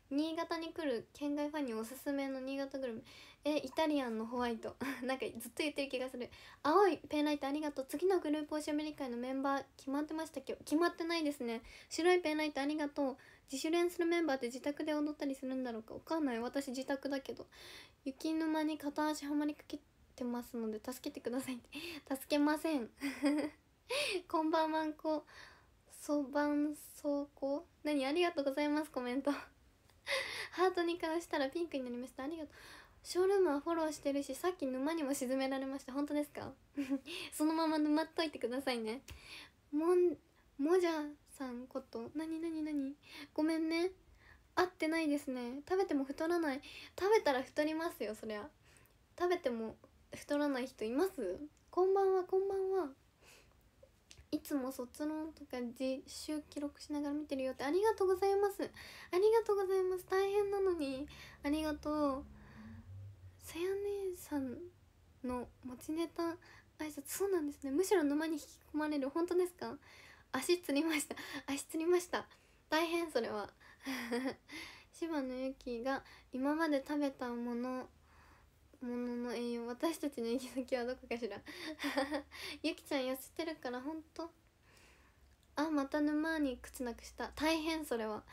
Speaker 2: 新潟に来る県外ファンにおすすめの新潟グルメえイタリアンのホワイト <laughs> なんかずっと言ってる気がする青いペンライトありがとう次のグループおしゃべり会のメンバー決まってましたっけ決まってないですね白いペンライトありがとう自主練するメンバーって自宅で踊ったりするんだろうかわかんない私自宅だけど雪沼に片足はまりかけてますので助けてください <laughs> 助けません <laughs> こんばんはんこそばんそうこ何ありがとうございますコメントハートにかしたらピンクになりましたありがとうショールームはフォローしてるしさっき沼にも沈められました本当ですか <laughs> そのまま沼っといてくださいねもんもじゃさんこと何何何ごめんね合ってないですね食べても太らない食べたら太りますよそりゃ食べても太らない人いますこんばんはこんばんはいつも卒論とか実習記録しながら見てるよってありがとうございますありがとうございます大変なのにありがとうさや姉さんの持ちネタ挨拶そうなんですねむしろ沼に引き込まれる本当ですか足つりました足つりました大変それは <laughs> 柴野ゆきが今まで食べたもの物の栄養私たちの行き先はどこかしらゆき <laughs> ちゃん痩せてるからほんとあまた沼に靴なくした大変それは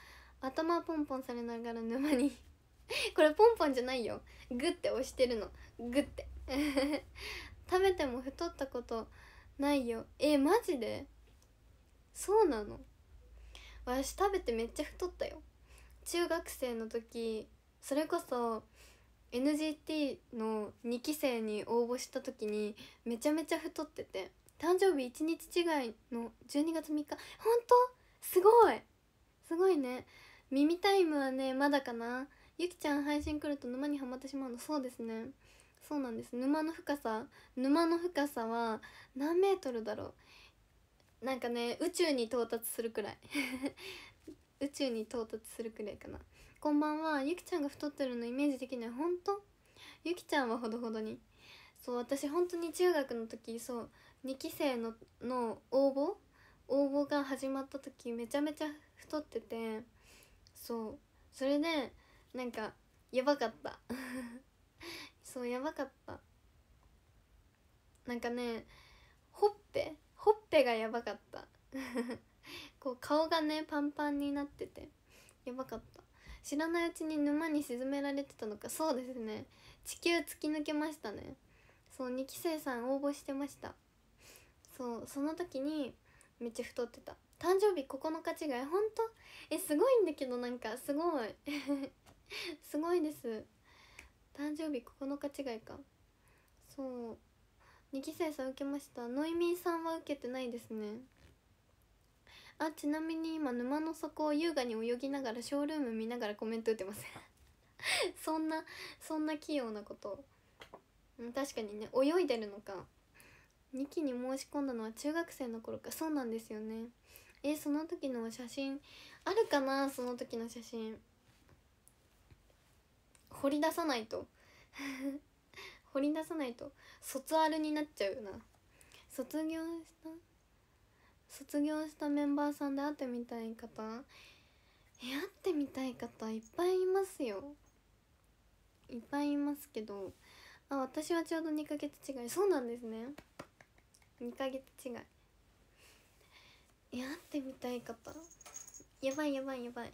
Speaker 2: 頭ポンポンされながら沼に <laughs> これポンポンじゃないよグッて押してるのグッて <laughs> 食べても太ったことないよえマジでそうなの私食べてめっちゃ太ったよ中学生の時それこそ NGT の2期生に応募した時にめちゃめちゃ太ってて誕生日1日違いの12月3日ほんとすごいすごいね耳タイムはねまだかなゆきちゃん配信来ると沼にはまってしまうのそうですねそうなんです沼の深さ沼の深さは何メートルだろうなんかね宇宙に到達するくらい <laughs> 宇宙に到達するくらいかなこんばんはゆきちゃんが太ってるのイメージきなは本当ゆきちゃんはほどほどにそう私本当に中学の時そう2期生のの応募応募が始まった時めちゃめちゃ太っててそうそれでなんかやばかった <laughs> そうやばかったなんかねほっぺほっぺがやばかった <laughs> こう顔がねパンパンになっててやばかった知らないうちに沼に沈められてたのかそうですね地球突き抜けましたねそう2期生さん応募してましたそうその時にめっちゃ太ってた誕生日9日違いほんとえすごいんだけどなんかすごい <laughs> すごいです誕生日9日違いかそう2期生さん受けましたノイミーさんは受けてないですねあちなみに今沼の底を優雅に泳ぎながらショールーム見ながらコメント打ってます <laughs> そんなそんな器用なこと確かにね泳いでるのか2期に申し込んだのは中学生の頃かそうなんですよねえその時の写真あるかなその時の写真掘り出さないと <laughs> 掘り出さないと卒アルになっちゃうな卒業した卒業したメンバーさんで会ってみたい方え会ってみたい方いっぱいいますよいっぱいいますけどあ私はちょうど2ヶ月違いそうなんですね2ヶ月違いいやってみたい方やばいやばいやばい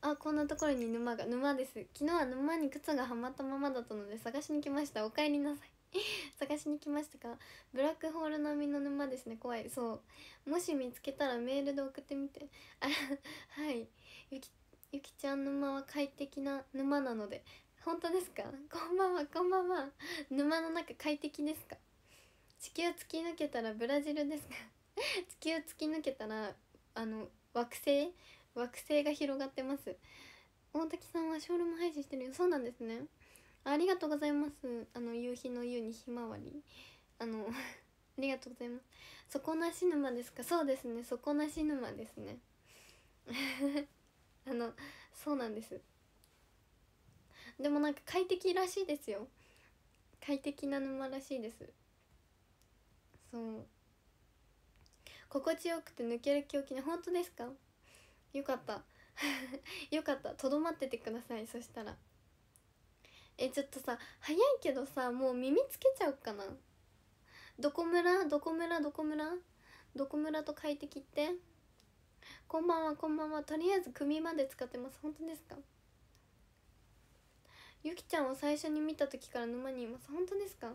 Speaker 2: あこんなところに沼が沼です昨日は沼に靴がはまったままだったので探しに来ましたお帰りなさい <laughs> 探しに来ましたかブラックホール並みの沼ですね怖いそうもし見つけたらメールで送ってみてあ <laughs> はいゆきゆきちゃん沼は快適な沼なので本当ですかこんばんはこんばんは沼の中快適ですか地球突き抜けたらブラジルですか <laughs> 地球突き抜けたらあの惑星惑星が広がってます大滝さんはショールーム配信してるよそうなんですねありがとうございますあの夕日の夕にひまわりあの <laughs> ありがとうございます底なし沼ですかそうですね底なし沼ですね <laughs> あのそうなんですでもなんか快適らしいですよ快適な沼らしいですそう心地よくて抜ける狂気起な本当ですかよかった <laughs> よかったとどまっててくださいそしたらえちょっとさ早いけどさもう耳つけちゃおっかなどこ村どこ村どこ村どこ村と快適ってこんばんはこんばんはとりあえず組まで使ってます本当ですかゆきちゃんを最初に見た時から沼にいます本当ですか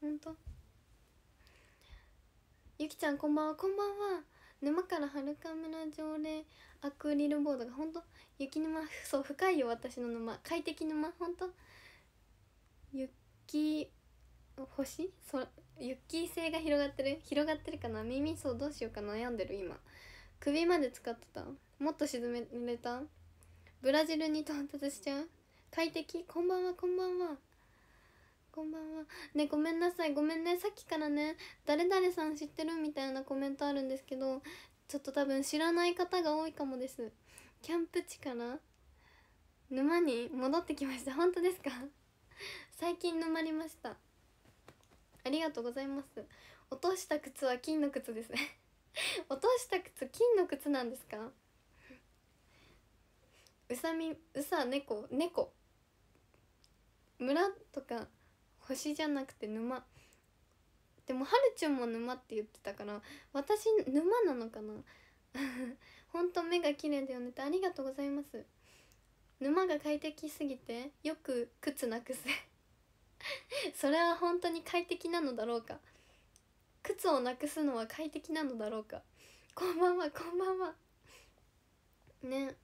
Speaker 2: 本当ゆきちゃんこんばんはこんばんは沼からはるか村条例アクリルボードが本当雪沼そう深いよ私の沼快適沼ほんと雪星そ雪星が広がってる広がってるかな耳そうどうしようか悩んでる今首まで使ってたもっと沈めれたブラジルに到達しちゃう快適こんばんはこんばんはこんばんはねごめんなさいごめんねさっきからね誰々さん知ってるみたいなコメントあるんですけどちょっと多分知らない方が多いかもですキャンプ地から沼に戻ってきました本当ですか最近沼りましたありがとうございます落とした靴は金の靴ですね落とした靴金の靴なんですかうさみうさ猫猫村とか星じゃなくて沼でもはるちゃんも沼って言ってたから私沼なのかなほんと目が綺麗だよねってありがとうございます沼が快適すぎてよく靴なくせ <laughs> それは本当に快適なのだろうか靴をなくすのは快適なのだろうかこんばんはこんばんはね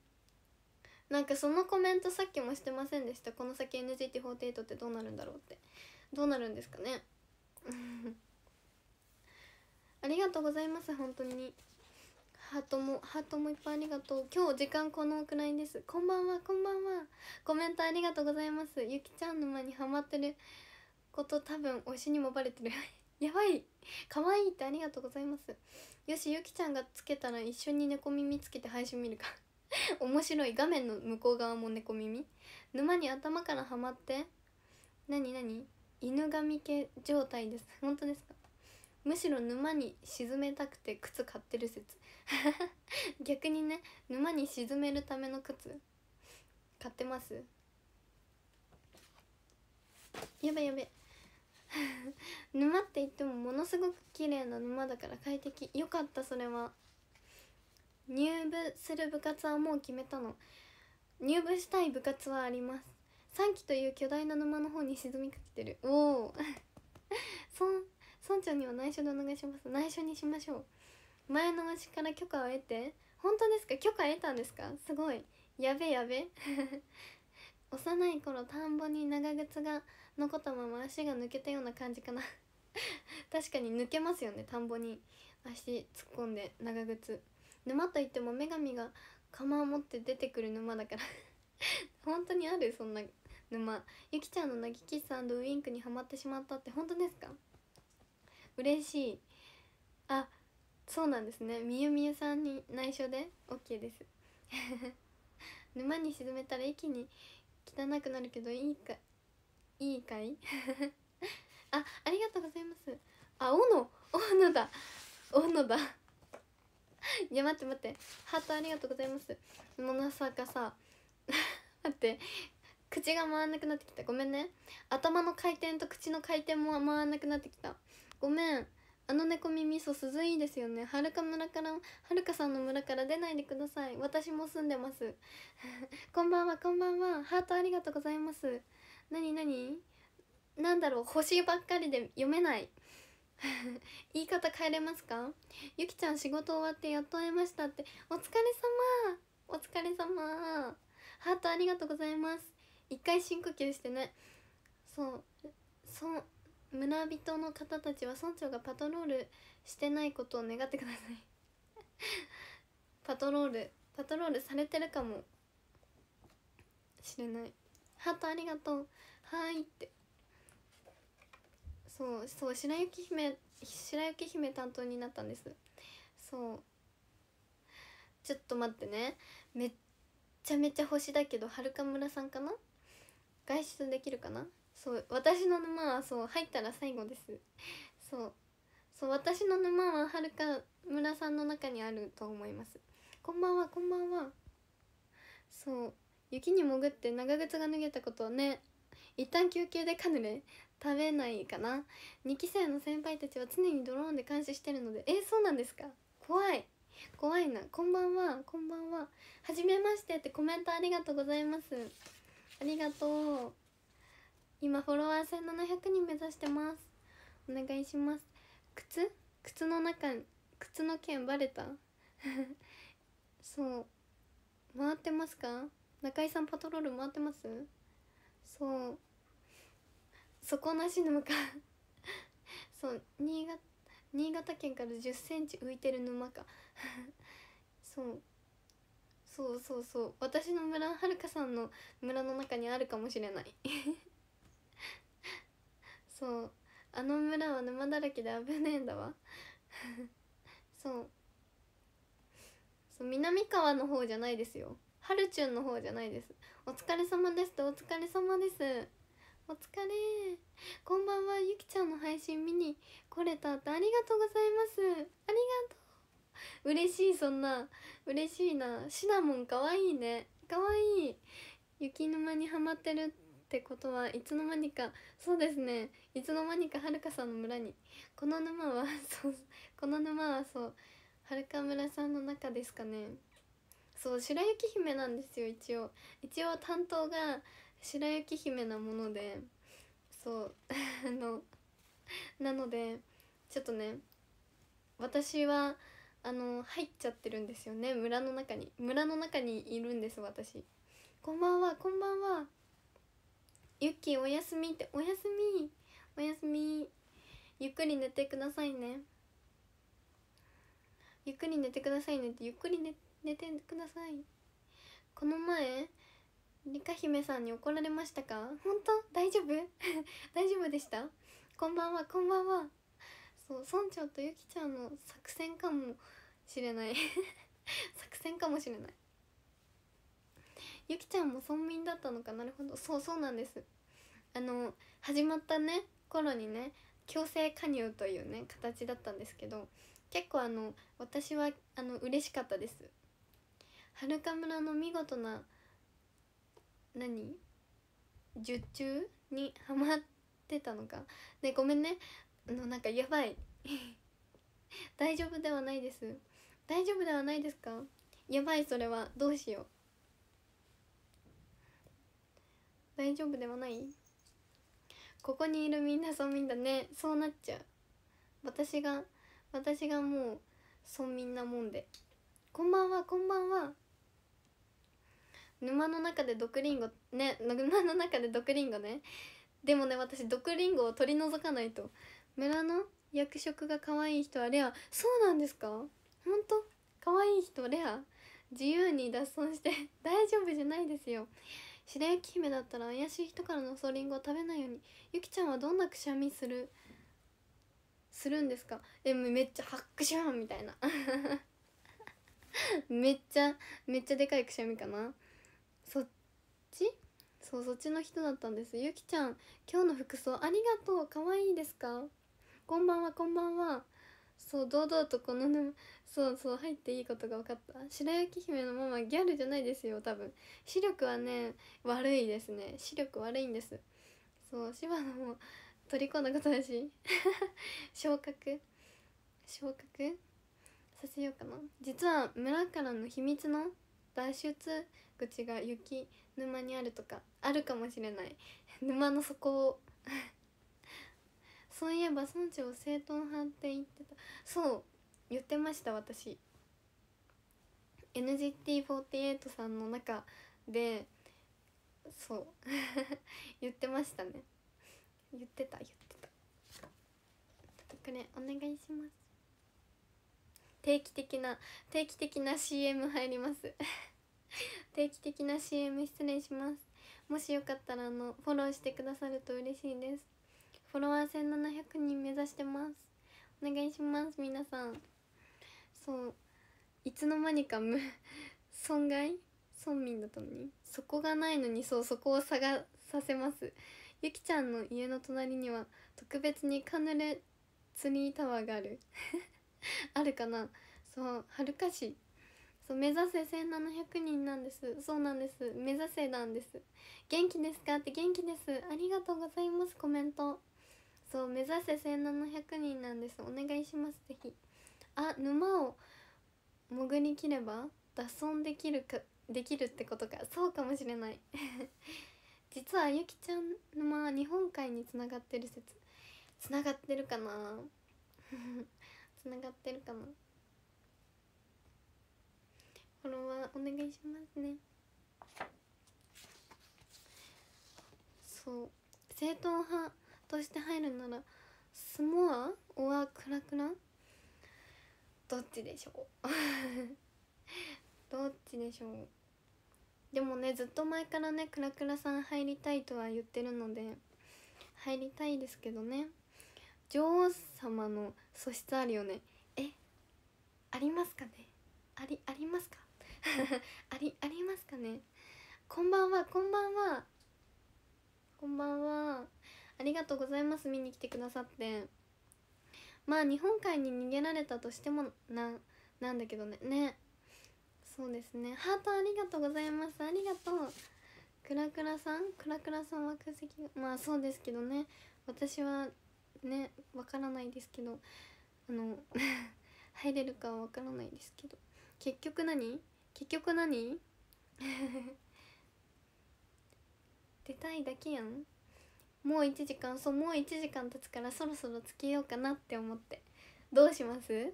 Speaker 2: なんかそのコメントさっきもしてませんでしたこの先 NGT48 ってどうなるんだろうってどうなるんですかね <laughs> ありがとうございます本当にハートもハートもいっぱいありがとう今日時間このくらいですこんばんはこんばんはコメントありがとうございますゆきちゃん沼にハマってること多分推しにもバレてる <laughs> やばい可愛いってありがとうございますよしゆきちゃんがつけたら一緒に猫耳つけて配信見るか <laughs> 面白い画面の向こう側も猫耳沼に頭からハマって何何犬神系状態です本当ですかむしろ沼に沈めたくて靴買ってる説 <laughs> 逆にね沼に沈めるための靴買ってますやべやべ <laughs> 沼って言ってもものすごく綺麗な沼だから快適よかったそれは入部する部活はもう決めたの入部したい部活はあります3期という巨大な沼の方に沈みかけてるおお <laughs> そう村長には内緒でお願いします内緒にしましょう前の推しから許可を得て本当ですか許可得たんですかすごいやべやべ <laughs> 幼い頃田んぼに長靴が残ったまま足が抜けたような感じかな <laughs> 確かに抜けますよね田んぼに足突っ込んで長靴沼といっても女神が釜を持って出てくる沼だから <laughs> 本当にあるそんな沼ゆきちゃんの泣きキッスウインクにはまってしまったって本当ですか嬉しいあそうなんですねみゆみゆさんに内緒で OK です <laughs> 沼に沈めたら一気に汚くなるけどいいかいいかい <laughs> あありがとうございますあ斧斧だ斧だ <laughs> いや待って待ってハートありがとうございますもうまさかさ待って口が回らなくなってきたごめんね頭の回転と口の回転も回らなくなってきたごめんあの猫耳そ鈴いいですよねはるか村からはるかさんの村から出ないでください私も住んでます <laughs> こんばんはこんばんはハートありがとうございますなになになんだろう星ばっかりで読めない <laughs> 言い方変えれますかゆきちゃん仕事終わってやっと会えましたってお疲れ様お疲れ様ハートありがとうございます一回深呼吸してねそうそう村人の方たちは村長がパトロールしてないことを願ってください <laughs> パトロールパトロールされてるかもしれないハートありがとうはいってそうそう白雪姫白雪姫担当になったんですそうちょっと待ってねめっちゃめちゃ星だけどはるか村さんかな外出できるかなそう私の沼はそう入ったら最後ですそうそう私の沼ははるか村さんの中にあると思いますこんばんはこんばんはそう雪に潜って長靴が脱げたことをね一旦休憩でカヌレ食べないかな2期生の先輩たちは常にドローンで監視してるのでえー、そうなんですか怖い怖いなこんばんはこんばんははじめましてってコメントありがとうございますありがとう今フォロワー1 7 0人目指してますお願いします靴靴の中靴の件バレた <laughs> そう回ってますか中井さんパトロール回ってますそう底なし沼か <laughs> そう新潟新潟県から1 0センチ浮いてる沼か <laughs> そうそうそうそう私の村はるかさんの村の中にあるかもしれないそうあの村は沼だらけで危ねえんだわ <laughs> そうそう南川の方じゃないですよハルチュンの方じゃないですお疲れ様ですとお疲れ様ですお疲れこんばんはゆきちゃんの配信見に来れたってありがとうございますありがとう嬉しいそんな嬉しいなシナモンかわいいねかわいい雪沼にはまってるってってことはいつの間にかそうですねいつの間にかはるかさんの村に <laughs> この沼はそうこの沼はそうはるか村さんの中ですかねそう白雪姫なんですよ一応一応担当が白雪姫なものでそう <laughs> あのなのでちょっとね私はあの入っちゃってるんですよね村の中に村の中にいるんです私こんばんはこんばんはゆきおやすみっておやすみおやすみゆっくり寝てくださいねゆっくり寝てくださいねってゆっくり寝寝てくださいこの前リカ姫さんに怒られましたか本当大丈夫 <laughs> 大丈夫でしたこんばんはこんばんはそう村長とゆきちゃんの作戦かもしれない <laughs> 作戦かもしれないゆきちゃんも村民だったのかなるほどそうそうなんですあの始まったね頃にね強制加入というね形だったんですけど結構あの私はあの嬉しかったですはるか村の見事な何受注にはまってたのかねごめんねあのなんかやばい <laughs> 大丈夫ではないです大丈夫ではないですかやばいそれはどうしよう大丈夫ではないここにいるみんな村民だねそうなっちゃう私が私がもう村民なもんでこんばんはこんばんは沼の中で毒リンゴね沼の中で毒リンゴねでもね私毒リンゴを取り除かないと村の役職が可愛い人はレアそうなんですか本当可愛い人レア自由に脱走して <laughs> 大丈夫じゃないですよ白雪姫だったら怪しい人からのソりんごを食べないようにゆきちゃんはどんなくしゃみするするんですかえめっちゃハックシャンみたいな <laughs> めっちゃめっちゃでかいくしゃみかなそっちそうそっちの人だったんですゆきちゃん今日の服装ありがとうかわいいですかこんばんはこんばんはそう堂々とこのそうそう入っていいことが分かった白雪姫のママギャルじゃないですよ多分視力はね悪いですね視力悪いんですそう柴野も虜のことだし <laughs> 昇格昇格させようかな実は村からの秘密の脱出口が雪沼にあるとかあるかもしれない沼の底を <laughs> そういえば村長正統派って言ってたそう言ってました私 NGT48 さんの中でそう <laughs> 言ってましたね言ってた言ってたこれお願いします定期的な定期的な CM 入ります <laughs> 定期的な CM 失礼しますもしよかったらあのフォローしてくださると嬉しいですフォロワー1700人目指してますお願いします皆さんそういつの間にかむ損害村民だったのにそこがないのにそうそこを探させますゆきちゃんの家の隣には特別にカヌレツリータワーがある <laughs> あるかなそう春香しそう目指せ1700人なんですそうなんです目指せなんです元気ですかって元気ですありがとうございますコメントそう目指せ1700人なんですお願いします是非あ沼を潜りきれば脱走できるかできるってことかそうかもしれない <laughs> 実はゆきちゃん沼日本海につながってる説つながってるかなつな <laughs> がってるかなフォロワーお願いしますねそう正統派として入るならスモアオアクラクラどっちでしょう <laughs> どっちでしょうでもねずっと前からねくらくらさん入りたいとは言ってるので入りたいですけどね女王様の素質あるよねえありますかねありありますか <laughs> ありありますかねこんばんはこんばんはこんばんはありがとうございます見に来てくださってまあ日本海に逃げられたとしてもなんなんだけどねねそうですねハートありがとうございますありがとうクラクラさんクラクラさんは空席まあそうですけどね私はねわからないですけどあの <laughs> 入れるかはわからないですけど結局何結局何 <laughs> 出たいだけやんもう1時間そうもう1時間経つからそろそろつけようかなって思ってどうします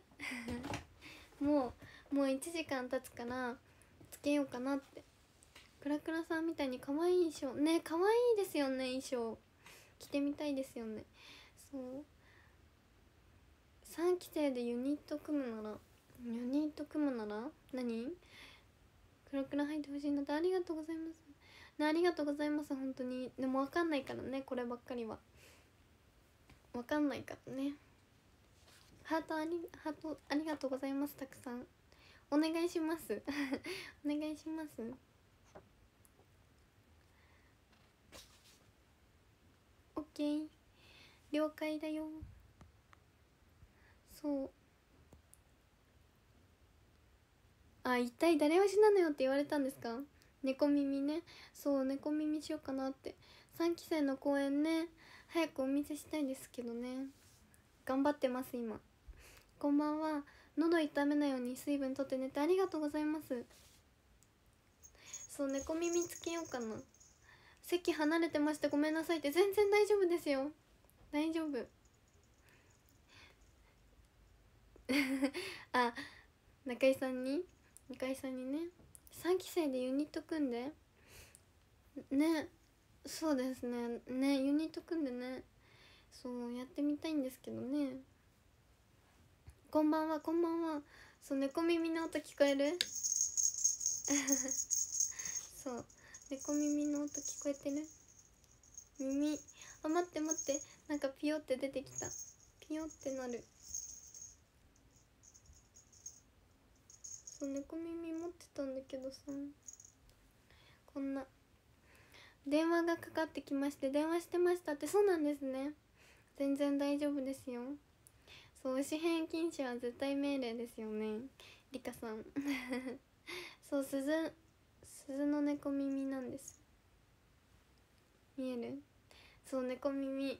Speaker 2: <laughs> もうもう1時間経つからつけようかなってくらくらさんみたいに可愛い衣装ね可愛いですよね衣装着てみたいですよねそう3期生でユニット組むならユニット組むなら何くらくら入ってほしいなってありがとうございますねありがとうございます本当にでも分かんないからねこればっかりは分かんないからねハートありハートありがとうございますたくさんお願いします <laughs> お願いしますオッケー了解だよそうあ一体誰推しなのよって言われたんですか猫耳ねそう猫耳しようかなって3期生の公演ね早くお見せしたいですけどね頑張ってます今こんばんは喉痛めないように水分とって寝てありがとうございますそう猫耳つけようかな席離れてましてごめんなさいって全然大丈夫ですよ大丈夫 <laughs> あ中井さんに中井さんにね3期生でユニット組んでねそうですねねユニット組んでねそうやってみたいんですけどねこんばんはこんばんはそう猫耳の音聞こえる <laughs> そう猫耳の音聞こえてる耳あ待って待ってなんかピヨって出てきたピヨってなるそう猫耳持ってたんだけどさこんな電話がかかってきまして電話してましたってそうなんですね全然大丈夫ですよそう紙幣禁止は絶対命令ですよねりかさん <laughs> そう鈴鈴の猫耳なんです見えるそう猫耳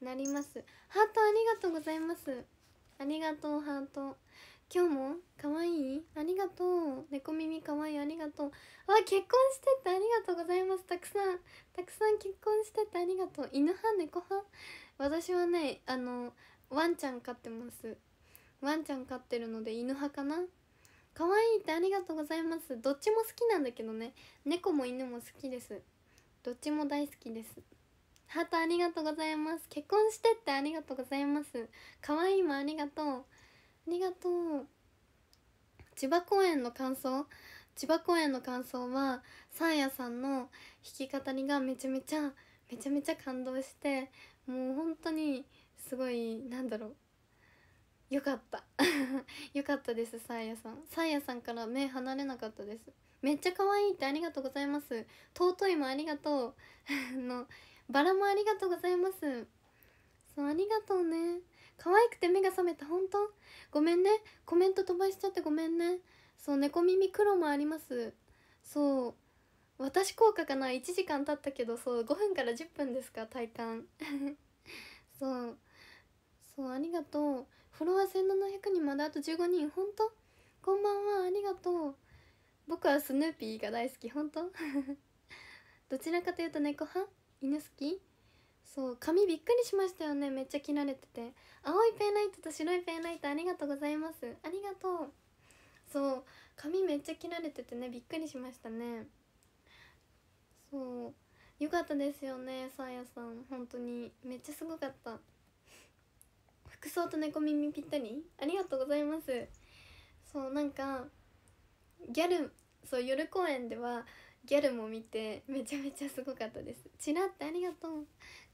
Speaker 2: な <laughs> りますハートありがとうございますありがとうハート今日もかわいいありがとう猫耳かわいいありがとうあ結婚してってありがとうございますたくさんたくさん結婚してってありがとう犬派猫派私はねあのワンちゃん飼ってますワンちゃん飼ってるので犬派かな可愛いってありがとうございますどっちも好きなんだけどね猫も犬も好きですどっちも大好きですハートありがとうございます結婚してってありがとうございます可愛いもありがとうありがとう千葉公演の感想千葉公演の感想はサーヤさんの弾き語りがめちゃめちゃめちゃめちゃ感動してもう本当にすごいなんだろうよかった <laughs> よかったですサーヤさんサーヤさんから目離れなかったですめっちゃ可愛いってありがとうございます尊いもありがとう <laughs> のバラもありがとうございますそうありがとうね可愛くて目が覚めた本当ごめんねコメント飛ばしちゃってごめんねそう猫耳黒もありますそう私効果かな1時間経ったけどそう5分から10分ですか体感 <laughs> そうそうありがとうフォロワー1700人まであと15人ほんとこんばんはありがとう僕はスヌーピーが大好きほんとどちらかというと猫派犬好きそう髪びっくりしましたよねめっちゃ切られてて青いペンライトと白いペンライトありがとうございますありがとうそう髪めっちゃ切られててねびっくりしましたねそうよかったですよねさあやさん本当にめっちゃすごかった服装と猫耳ぴったりありがとうございますそうなんかギャルそう夜公演ではギャルも見てめちゃめちゃすごかったですちらってありがとう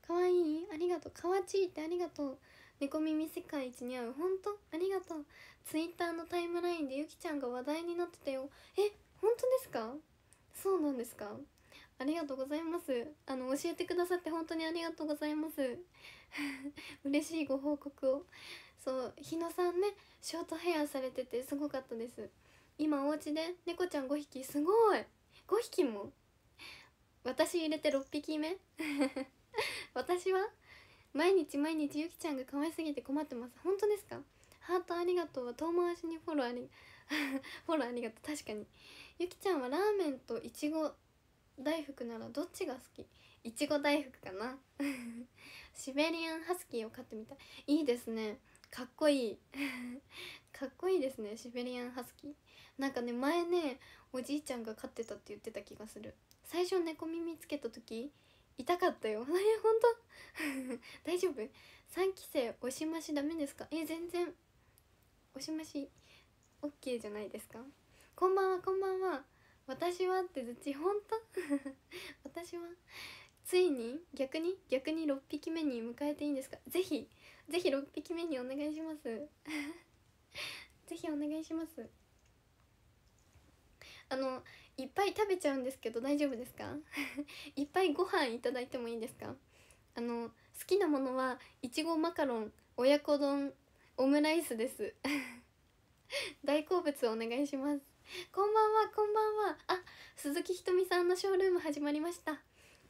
Speaker 2: かわいいありがとうかわちいってありがとう猫耳世界一に合う本当ありがとうツイッターのタイムラインでゆきちゃんが話題になってたよえ本当ですかそうなんですかありがとうございますあの教えてくださって本当にありがとうございます <laughs> 嬉しいご報告をそう日野さんねショートヘアされててすごかったです今お家で猫ちゃん5匹すごい5匹も私入れて6匹目 <laughs> 私は毎日毎日ゆきちゃんが可愛すぎて困ってます本当ですかハートありがとうは遠回しにフォローあり <laughs> フォローありがとう確かにゆきちゃんはラーメンといちご大福ならどっちが好きいちご大福かな <laughs> シベリアンハスキーを飼ってみたいいいですねかっこいい <laughs> かっこいいですねシベリアンハスキーなんかね前ねおじいちゃんが飼ってたって言ってた気がする最初猫耳つけた時痛かったよえ <laughs> 本当 <laughs> 大丈夫 ?3 期生押し増しダメですかえ全然押し増し OK じゃないですかこんばんはこんばんは私はってずち本当 <laughs> 私はついに逆に逆に6匹目に迎えていいんですかぜひぜひ6匹目にお願いしますぜひお願いしますあのいっぱい食べちゃうんですけど大丈夫ですか <laughs> いっぱいご飯いただいてもいいですかあの好きなものはいちごマカロン親子丼オムライスです <laughs> 大好物お願いしますこんばんはこんばんはあ鈴木ひとみさんのショールーム始まりました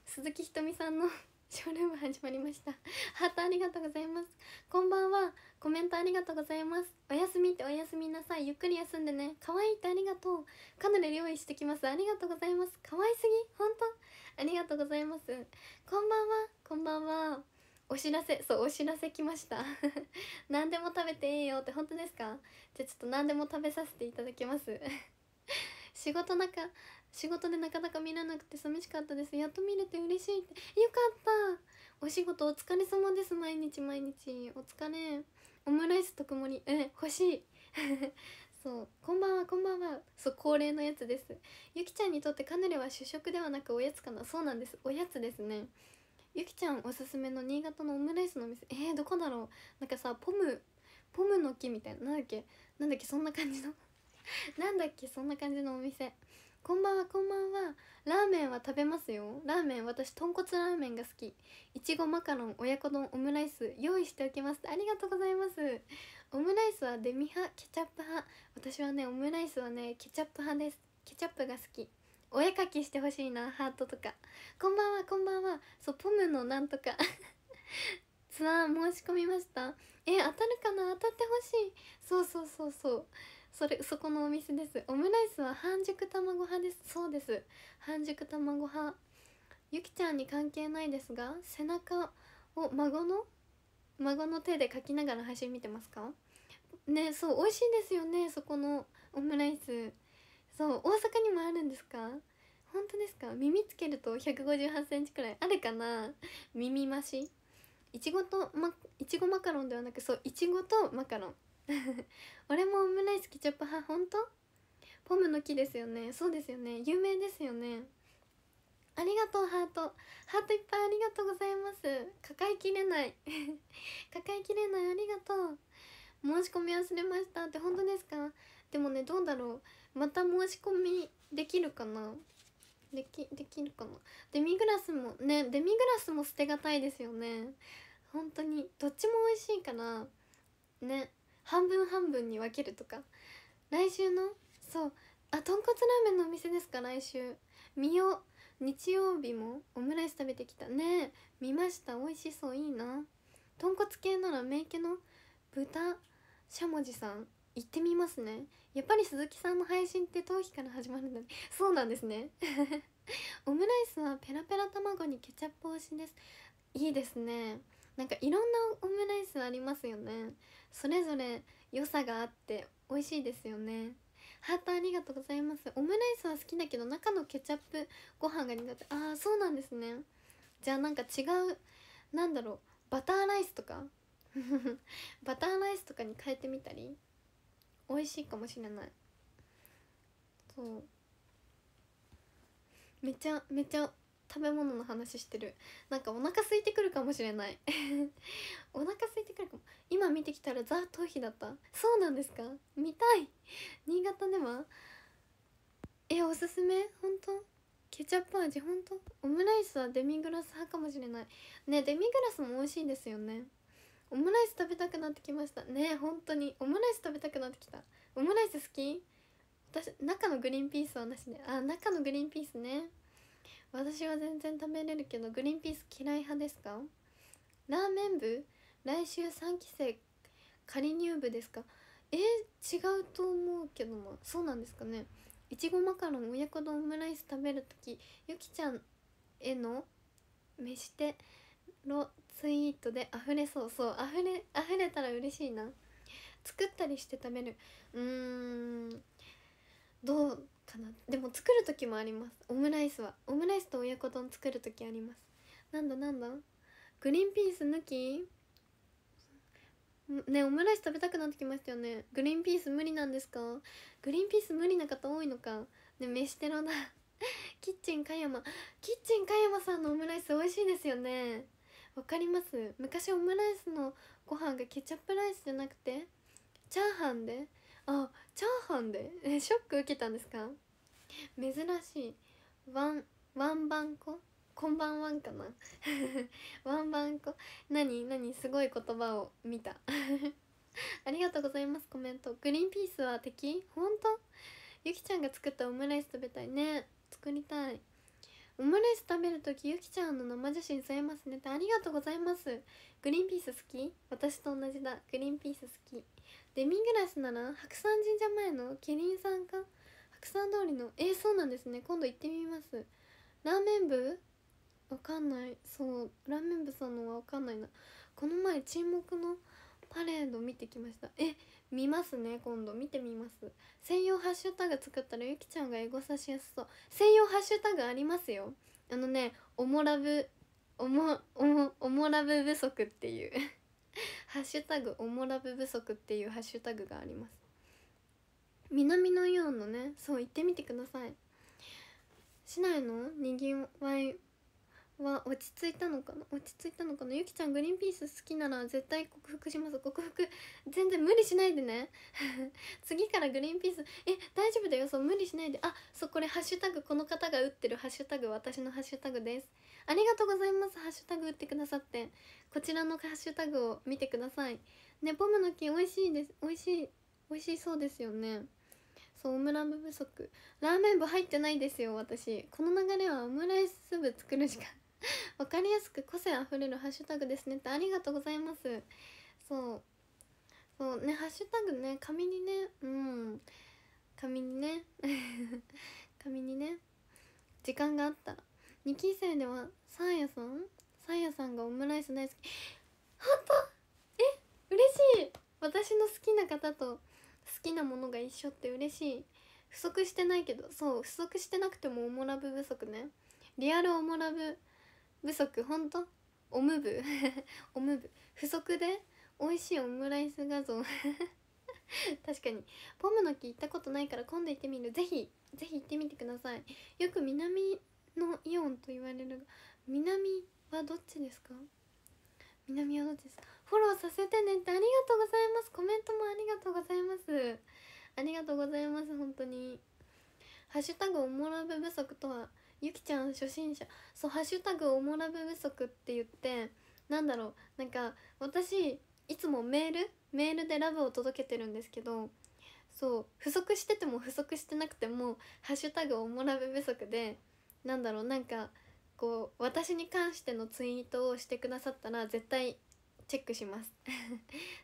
Speaker 2: 鈴木ひとみさんの <laughs> ショールーム始まりましたハートありがとうございますこんばんはコメントありがとうございますおやすみっておやすみなさいゆっくり休んでね可愛いってありがとうカヌレ料理してきますありがとうございます可愛すぎ本当ありがとうございますこんばんはこんばんはお知らせそうお知らせ来ました <laughs> 何でも食べていいよって本当ですかじゃあちょっと何でも食べさせていただきます <laughs> 仕事なか仕事でなかなか見らなくて寂しかったですやっと見れて嬉しいってよかったお仕事お疲れ様です毎日毎日お疲れオムライスと曇りうん欲しい <laughs> そうこんばんはこんばんはそう恒例のやつですゆきちゃんにとってカヌレは主食ではなくおやつかなそうなんですおやつですねゆきちゃんおすすめの新潟のオムライスの店えー、どこだろうなんかさポムポムの木みたいななんだっけなんだっけそんな感じの <laughs> なんだっけそんな感じのお店こんばんはこんばんはラーメンは食べますよラーメン私豚骨ラーメンが好きいちごマカロン親子丼オムライス用意しておきますありがとうございますオムライスはデミ派ケチャップ派私はねオムライスはねケチャップ派ですケチャップが好きお絵かきしてほしいなハートとかこんばんはこんばんはそうポムのなんとか <laughs> ツアー申し込みましたえ当たるかな当たってほしいそうそうそうそうそれそこのお店ですオムライスは半熟卵派ですそうです半熟卵派ゆきちゃんに関係ないですが背中を孫の孫の手で描きながら配信見てますかねそう美味しいですよねそこのオムライスそう大阪にもあるんですか本当ですか耳つけると1 5 8センチくらいあるかな耳増しいちごとまいちごマカロンではなくそういちごとマカロン <laughs> 俺もオムライスケチャップ派本当ポムの木ですよねそうですよね有名ですよねありがとうハートハートいっぱいありがとうございます抱えきれない <laughs> 抱えきれないありがとう申し込み忘れましたって本当ですかでもねどうだろうまた申し込みできるかなできできるかなデミグラスもねデミグラスも捨てがたいですよね本当にどっちも美味しいからね半分半分に分けるとか来週のそうあ豚骨ラーメンのお店ですか来週見よ日曜日もオムライス食べてきたね見ました美味しそういいな豚骨系なら名家の豚しゃもじさん行ってみますねやっぱり鈴木さんの配信って頭皮から始まるんだねそうなんですね <laughs> オムライスはペラペラ卵にケチャップ推しですいいですねなんかいろんなオムライスありますよねそれぞれ良さがあって美味しいですよねハートありがとうございますオムライスは好きだけど中のケチャップご飯が苦手ああそうなんですねじゃあなんか違うなんだろうバターライスとか <laughs> バターライスとかに変えてみたり美味しいかもしれないそうめちゃめちゃ食べ物の話してるなんかお腹空いてくるかもしれない <laughs> お腹空いてくるかも今見てきたらザ・頭皮だったそうなんですか見たい新潟ではえおすすめ本当ケチャップ味本当オムライスはデミグラス派かもしれないねデミグラスも美味しいんですよねオムライス食べたくなってきましたね本当にオムライス食べたくなってきたオムライス好き私中のグリーンピースはなしであ中のグリーンピースね私は全然食べれるけどグリーンピース嫌い派ですかラーメン部来週3期生仮入部ですかえー、違うと思うけどもそうなんですかねいちごマカロン親子丼オムライス食べる時ゆきちゃんへの飯テロツイートで溢れそうそう溢れ溢れたら嬉しいな作ったりして食べるうーんどうかなでも作る時もありますオムライスはオムライスと親子丼作る時ありますなんだなんだグリーンピース抜きねオムライス食べたくなってきましたよねグリーンピース無理なんですかグリーンピース無理な方多いのかね飯テロだ <laughs> キッチン加山キッチン加山さんのオムライス美味しいですよねわかります昔オムライスのご飯がケチャップライスじゃなくてチャーハンであチャーハンでえショック受けたんですか珍しいワンワンバンコこんばんワんかな <laughs> ワンバンコ何何すごい言葉を見た <laughs> ありがとうございますコメントグリーンピースは敵本当ゆきちゃんが作ったオムライス食べたいね作りたいオムライス食べるときゆきちゃんの生写真添えますねってありがとうございますグリーンピース好き私と同じだグリーンピース好きデミグラスなら白山神社前のキリンさんか白山通りのえー、そうなんですね今度行ってみますラーメン部わかんないそうラーメン部さんのはわかんないなこの前沈黙のパレード見てきましたえ見ますね今度見てみます専用ハッシュタグ作ったらゆきちゃんがエゴサしやすそう専用ハッシュタグありますよあのねおもラブオモおもおもラブ不足っていう <laughs> ハッシュタグオモラブ不足っていうハッシュタグがあります南のイオンのねそう行ってみてください市内のにぎわいは落ち着いたのかな落ち着いたのかなゆきちゃんグリーンピース好きなら絶対克服します克服全然無理しないでね <laughs> 次からグリーンピースえ大丈夫だよそう無理しないであそうこれハッシュタグこの方が打ってるハッシュタグ私のハッシュタグですありがとうございますハッシュタグ打ってくださってこちらのハッシュタグを見てくださいねポムの木美味しいです美味しい美味しそうですよねそうオムラム不足ラーメン部入ってないですよ私この流れはオムライス部作るしか <laughs> わかりやすく個性あふれるハッシュタグですねってありがとうございますそうそうねハッシュタグね紙にねうん紙にね <laughs> 紙にね時間があったら2期生ではサーヤさんサーヤさんがオムライス大好き本当え嬉しい私の好きな方と好きなものが一緒って嬉しい不足してないけどそう不足してなくてもオモラブ不足ねリアルオモラブ不足ほんとおむぶ <laughs> おむぶ不足で美味しいオムライス画像 <laughs> 確かにポムの木行ったことないから今度行ってみるぜひぜひ行ってみてくださいよく南のイオンと言われるが南はどっちですか南はどっちですかフォローさせてねってありがとうございますコメントもありがとうございますありがとうございます本当にハッシュタグおもろぶ不足とはゆきちゃん初心者そう「ハッシュタグおもらべ不足」って言ってなんだろうなんか私いつもメールメールでラブを届けてるんですけどそう不足してても不足してなくても「ハッシュタグおもらべ不足で」なんだろうなんかこう私に関してのツイートをしてくださったら絶対チェックします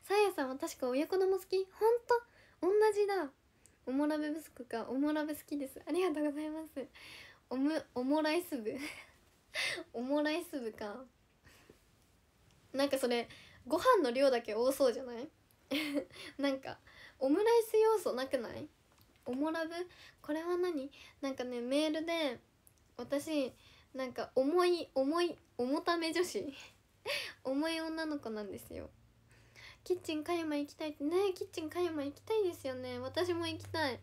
Speaker 2: さや <laughs> さんは確か親子丼も好きほんと同じだおもらべ不足かおもらべ好きですありがとうございますオムオモライス部オモライス部かなんかそれご飯の量だけ多そうじゃない <laughs> なんかオムライス要素なくないオモラブこれは何なんかねメールで私なんか重い重い重ため女子 <laughs> 重い女の子なんですよキッチン加山行きたいってねキッチン加山行きたいですよね私も行きたい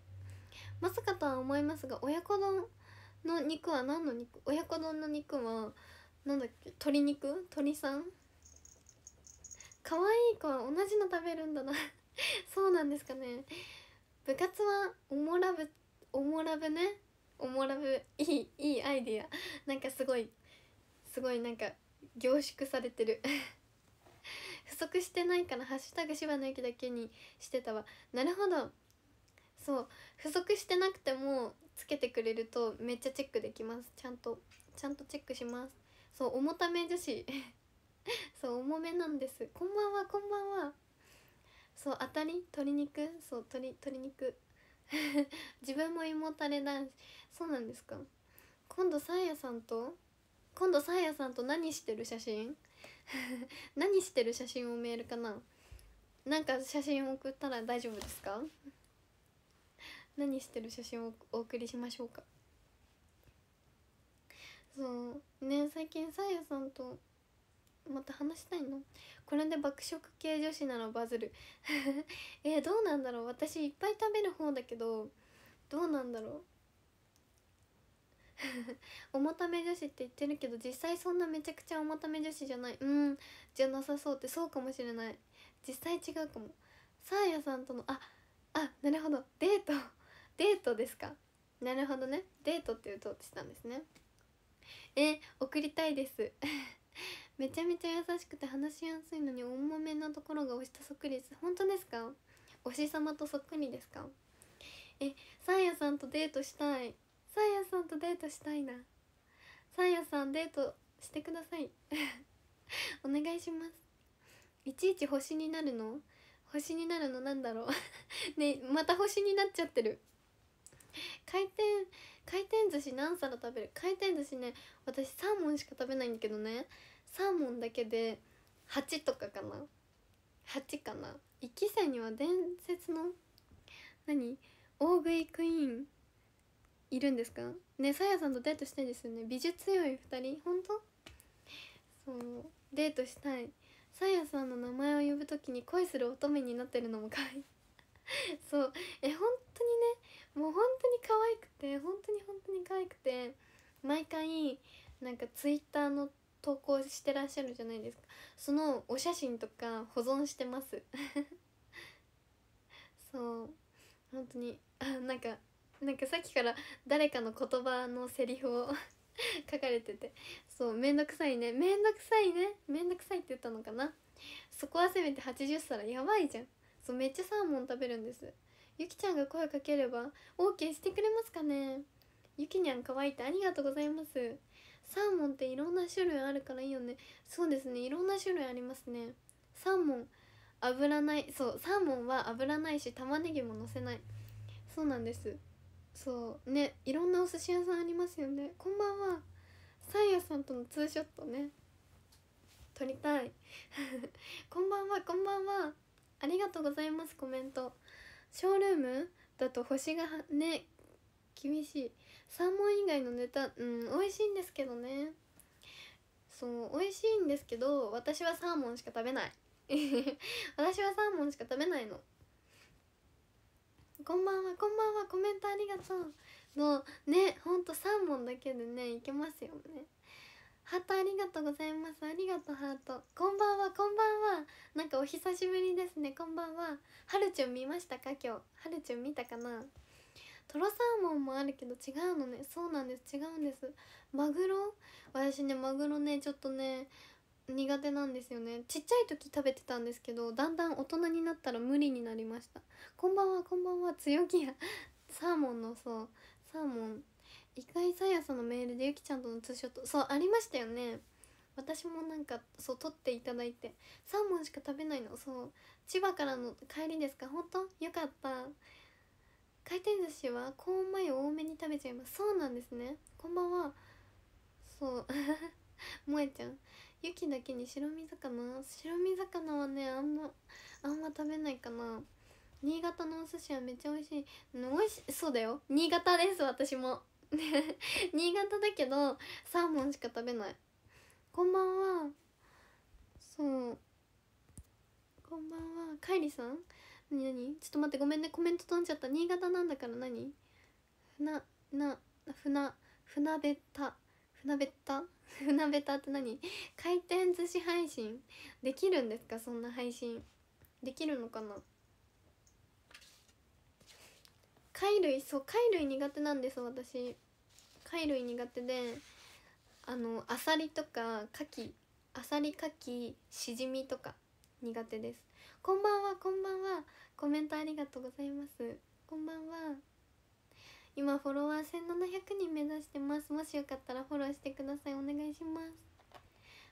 Speaker 2: まさかとは思いますが親子丼の肉は何の肉親子丼の肉はなんだっけ鶏肉鶏さん可愛い子は同じの食べるんだな <laughs> そうなんですかね部活はおもらぶおもらぶねおもらぶいいいいアイディアなんかすごいすごいなんか凝縮されてる <laughs> 不足してないからハッシュタグ柴の駅だけにしてたわなるほどそう不足してなくてもつけてくれるとめっちゃチェックできますちゃんとちゃんとチェックしますそう重ため女子 <laughs> そう重めなんですこんばんはこんばんはそう当たり鶏肉そう鶏鶏肉 <laughs> 自分も胃もたれ男子そうなんですか今度さあやさんと今度さあやさんと何してる写真 <laughs> 何してる写真をメールかななんか写真送ったら大丈夫ですか何してる写真をお送りしましょうかそうね最近さやさんとまた話したいのこれで爆食系女子ならバズる <laughs> えどうなんだろう私いっぱい食べる方だけどどうなんだろう重 <laughs> ため女子って言ってるけど実際そんなめちゃくちゃ重ため女子じゃないうんじゃなさそうってそうかもしれない実際違うかもサーヤさんとのああなるほどデートデートですかなるほどねデートっていうとしたんですねえ送りたいです <laughs> めちゃめちゃ優しくて話しやすいのに重めなところが押したそっくりです本当ですか推し様とそっくりですかえサーヤさんとデートしたいサーヤさんとデートしたいなサーヤさんデートしてください <laughs> お願いしますいちいち星になるの星になるのなんだろう <laughs> ねまた星になっちゃってる回転回転寿司何皿食べる回転寿司ね私サーモンしか食べないんだけどねサーモンだけで8とかかな8かな1期生には伝説の何大食いクイーンいるんですかねさやさんとデートしたいですよね美術強い2人本当そうデートしたいさやさんの名前を呼ぶ時に恋する乙女になってるのもかわいいそうえ本当にねもう本当に可愛くて本当に本当に可愛くて毎回なんかツイッターの投稿してらっしゃるじゃないですかそのお写真とか保存してます <laughs> そう本当にあなんかなんかさっきから誰かの言葉のセリフを <laughs> 書かれててそう面倒くさいねめんどくさいねめんどくさいって言ったのかなそこはせめて80皿やばいじゃんそうめっちゃサーモン食べるんですゆきちゃんが声かければ OK してくれますかねゆきにゃん可愛いってありがとうございますサーモンっていろんな種類あるからいいよねそうですねいろんな種類ありますねサーモン油ないそうサーモンは油ないし玉ねぎものせないそうなんですそうねいろんなお寿司屋さんありますよねこんばんはサーヤさんとのツーショットね撮りたい <laughs> こんばんはこんばんはありがとうございますコメントショールームだと星がね厳しいサーモン以外のネタうん美味しいんですけどねそう美味しいんですけど私はサーモンしか食べない <laughs> 私はサーモンしか食べないのこんばんはこんばんはコメントありがとうのねほんとサーモンだけでねいけますよねハートありがとうございますありがとうハートこんばんはこんばんはなんかお久しぶりですねこんばんははるちゃん見ましたか今日はるちゃん見たかなとろサーモンもあるけど違うのねそうなんです違うんですマグロ私ねマグロねちょっとね苦手なんですよねちっちゃい時食べてたんですけどだんだん大人になったら無理になりましたこんばんはこんばんは強気やサーモンのそうサーモンかいさやさんのメールでゆきちゃんとのツーショットそうありましたよね私もなんかそう撮っていただいて3ーしか食べないのそう千葉からの帰りですか本当よかった回転寿司はコーンマヨ多めに食べちゃいますそうなんですねこんばんはそう <laughs> 萌えちゃんゆきだけに白身魚白身魚はねあんまあんま食べないかな新潟のお寿司はめっちゃ美味しい美味しそうだよ新潟です私も <laughs> 新潟だけどサーモンしか食べないこんばんはそうこんばんはかいりさん何何ちょっと待ってごめんねコメント飛んじゃった新潟なんだから何ふななふなふなべたふなべった <laughs> ふなべたって何回転寿司配信できるんですかそんな配信できるのかな貝類そう貝類苦手なんです私貝類苦手であのアサリとかカキアサリカキシジミとか苦手ですこんばんはこんばんはコメントありがとうございますこんばんは今フォロワー1700人目指してますもしよかったらフォローしてくださいお願いしま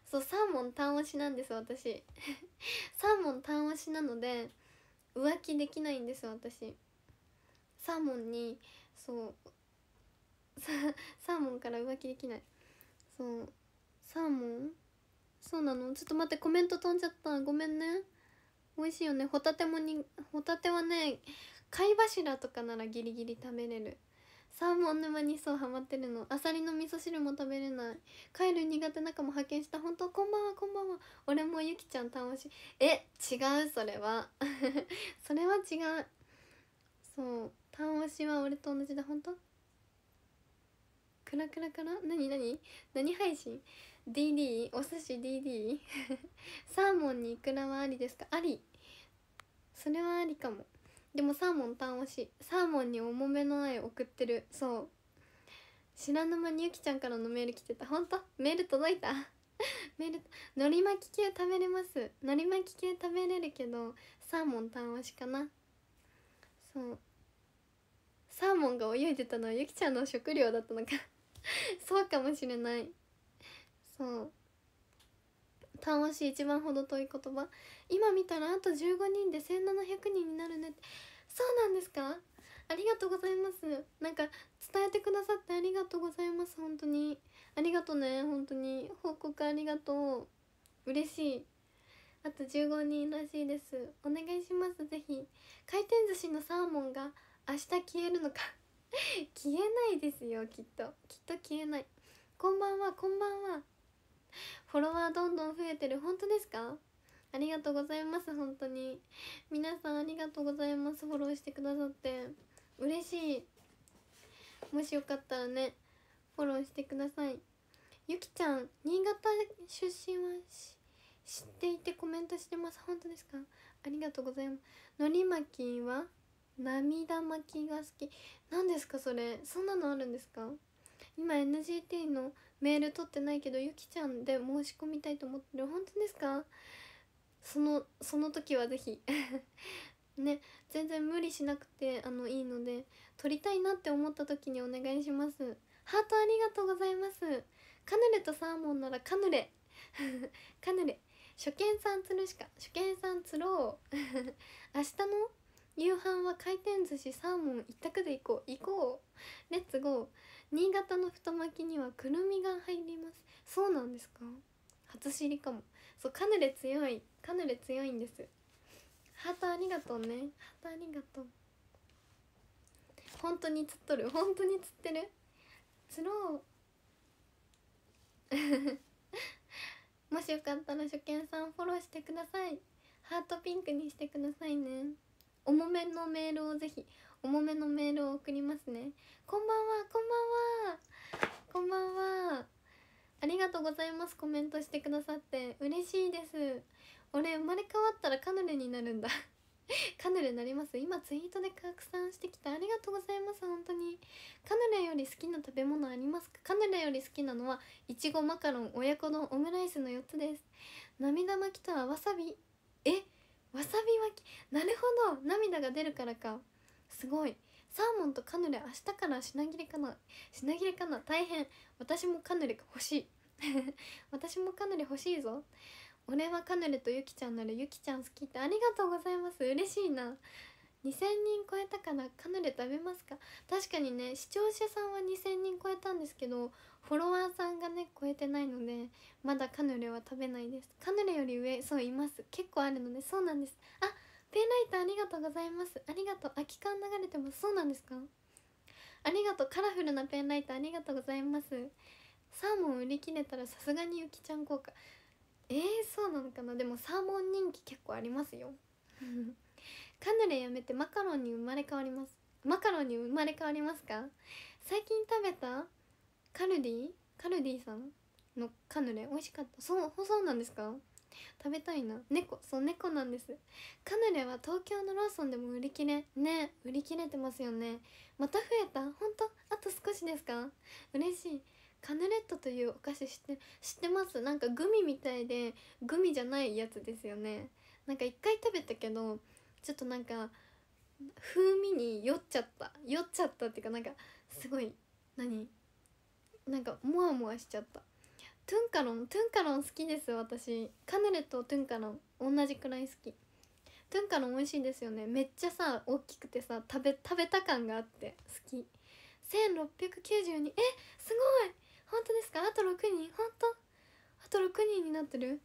Speaker 2: すそうサーモン単押しなんです私 <laughs> サーモン単押しなので浮気できないんです私サーモンにそうサーモンから浮気できないそうサーモンそうなのちょっと待ってコメント飛んじゃったごめんね美味しいよねホタテもにホタテはね貝柱とかならギリギリ食べれるサーモン沼にそうハマってるのアサリの味噌汁も食べれない貝類苦手な間も発見した本当こんばんはこんばんは俺もゆきちゃん楽しいえ違うそれは <laughs> それは違うそう単押しは俺と同じだ本当くらくらかな何何何配信 ?DD? お寿司 DD? <laughs> サーモンにいくらはありですかありそれはありかもでもサーモン単押しサーモンに重めの愛送ってるそう知らぬ間にゆきちゃんからのメール来てた本当メール届いた <laughs> メールのり巻き系食べれますのり巻き系食べれるけどサーモン単押しかなそうサーモンが泳いでたのはゆきちゃんの食料だったのか <laughs> そうかもしれないそう楽しし一番ほど遠い言葉今見たらあと15人で1700人になるねってそうなんですかありがとうございますなんか伝えてくださってありがとうございます本当にありがとね本当に報告ありがとう嬉しいあと15人らしいですお願いしますぜひ回転寿司のサーモンが明日消えるのか <laughs> 消えないですよきっときっと消えないこんばんはこんばんはフォロワーどんどん増えてる本当ですかありがとうございます本当に皆さんありがとうございますフォローしてくださって嬉しいもしよかったらねフォローしてくださいゆきちゃん新潟出身は知っていてコメントしてます本当ですかありがとうございますのりまきは涙巻きが好き何ですかそれそんなのあるんですか今 NGT のメール取ってないけどゆきちゃんで申し込みたいと思ってる本当ですかそのその時はぜひ <laughs> ね全然無理しなくてあのいいので撮りたいなって思った時にお願いしますハートありがとうございますカヌレとサーモンならカヌレ <laughs> カヌレ初見さん釣るしか初見さん釣ろう <laughs> 明日の夕飯は回転寿司サーモン一択で行こう行こうレッツゴー新潟の太巻きにはくるみが入りますそうなんですか初知りかもそうカヌレ強いカヌレ強いんですハートありがとうねハートありがとう本当に釣っとる本当に釣ってる釣ろう <laughs> もしよかったら初見さんフォローしてくださいハートピンクにしてくださいね重めのメールをぜひ重めのメールを送りますねこんばんはこんばんはこんばんはありがとうございますコメントしてくださって嬉しいです俺生まれ変わったらカヌレになるんだ <laughs> カヌレなります今ツイートで拡散してきたありがとうございます本当にカヌレより好きな食べ物ありますかカヌレより好きなのはいちごマカロン親子丼オムライスの4つです涙巻きとはわさびえわさび巻きなるほど涙が出るからかすごいサーモンとカヌレ明日から品切れかな品切れかな大変私もカヌレ欲しい <laughs> 私もカヌレ欲しいぞ俺はカヌレとゆきちゃんならゆきちゃん好きってありがとうございます嬉しいな2000人超えたからカヌレ食べますか確かにね視聴者さんは2000人超えたんですけどフォロワーさんがね超えてないのでまだカヌレは食べないですカヌレより上そういます結構あるのでそうなんですあペンライトありがとうございますありがとう空き缶流れてますそうなんですかありがとうカラフルなペンライトありがとうございますサーモン売り切れたらさすがにゆきちゃん効果えー、そうなのかなでもサーモン人気結構ありますよ <laughs> カヌレやめてマカロンに生まれ変わりますマカロンに生まれ変わりますか最近食べたカルディカルディさんのカヌレ美味しかったそうそうなんですか食べたいな猫そう猫なんですカヌレは東京のローソンでも売り切れね売り切れてますよねまた増えた本当あと少しですか嬉しいカヌレットというお菓子知って知ってますなんかグミみたいでグミじゃないやつですよねなんか一回食べたけどちょっとなんか風味に酔っちゃった酔っちゃったっていうかなんかすごい何なんかモワモワしちゃったトゥンカロントゥンカロン好きです私カヌレとトゥンカロン同じくらい好きトゥンカロン美味しいですよねめっちゃさ大きくてさ食べ食べた感があって好き1692えすごい本当ですかあと6人本当あと6人になってる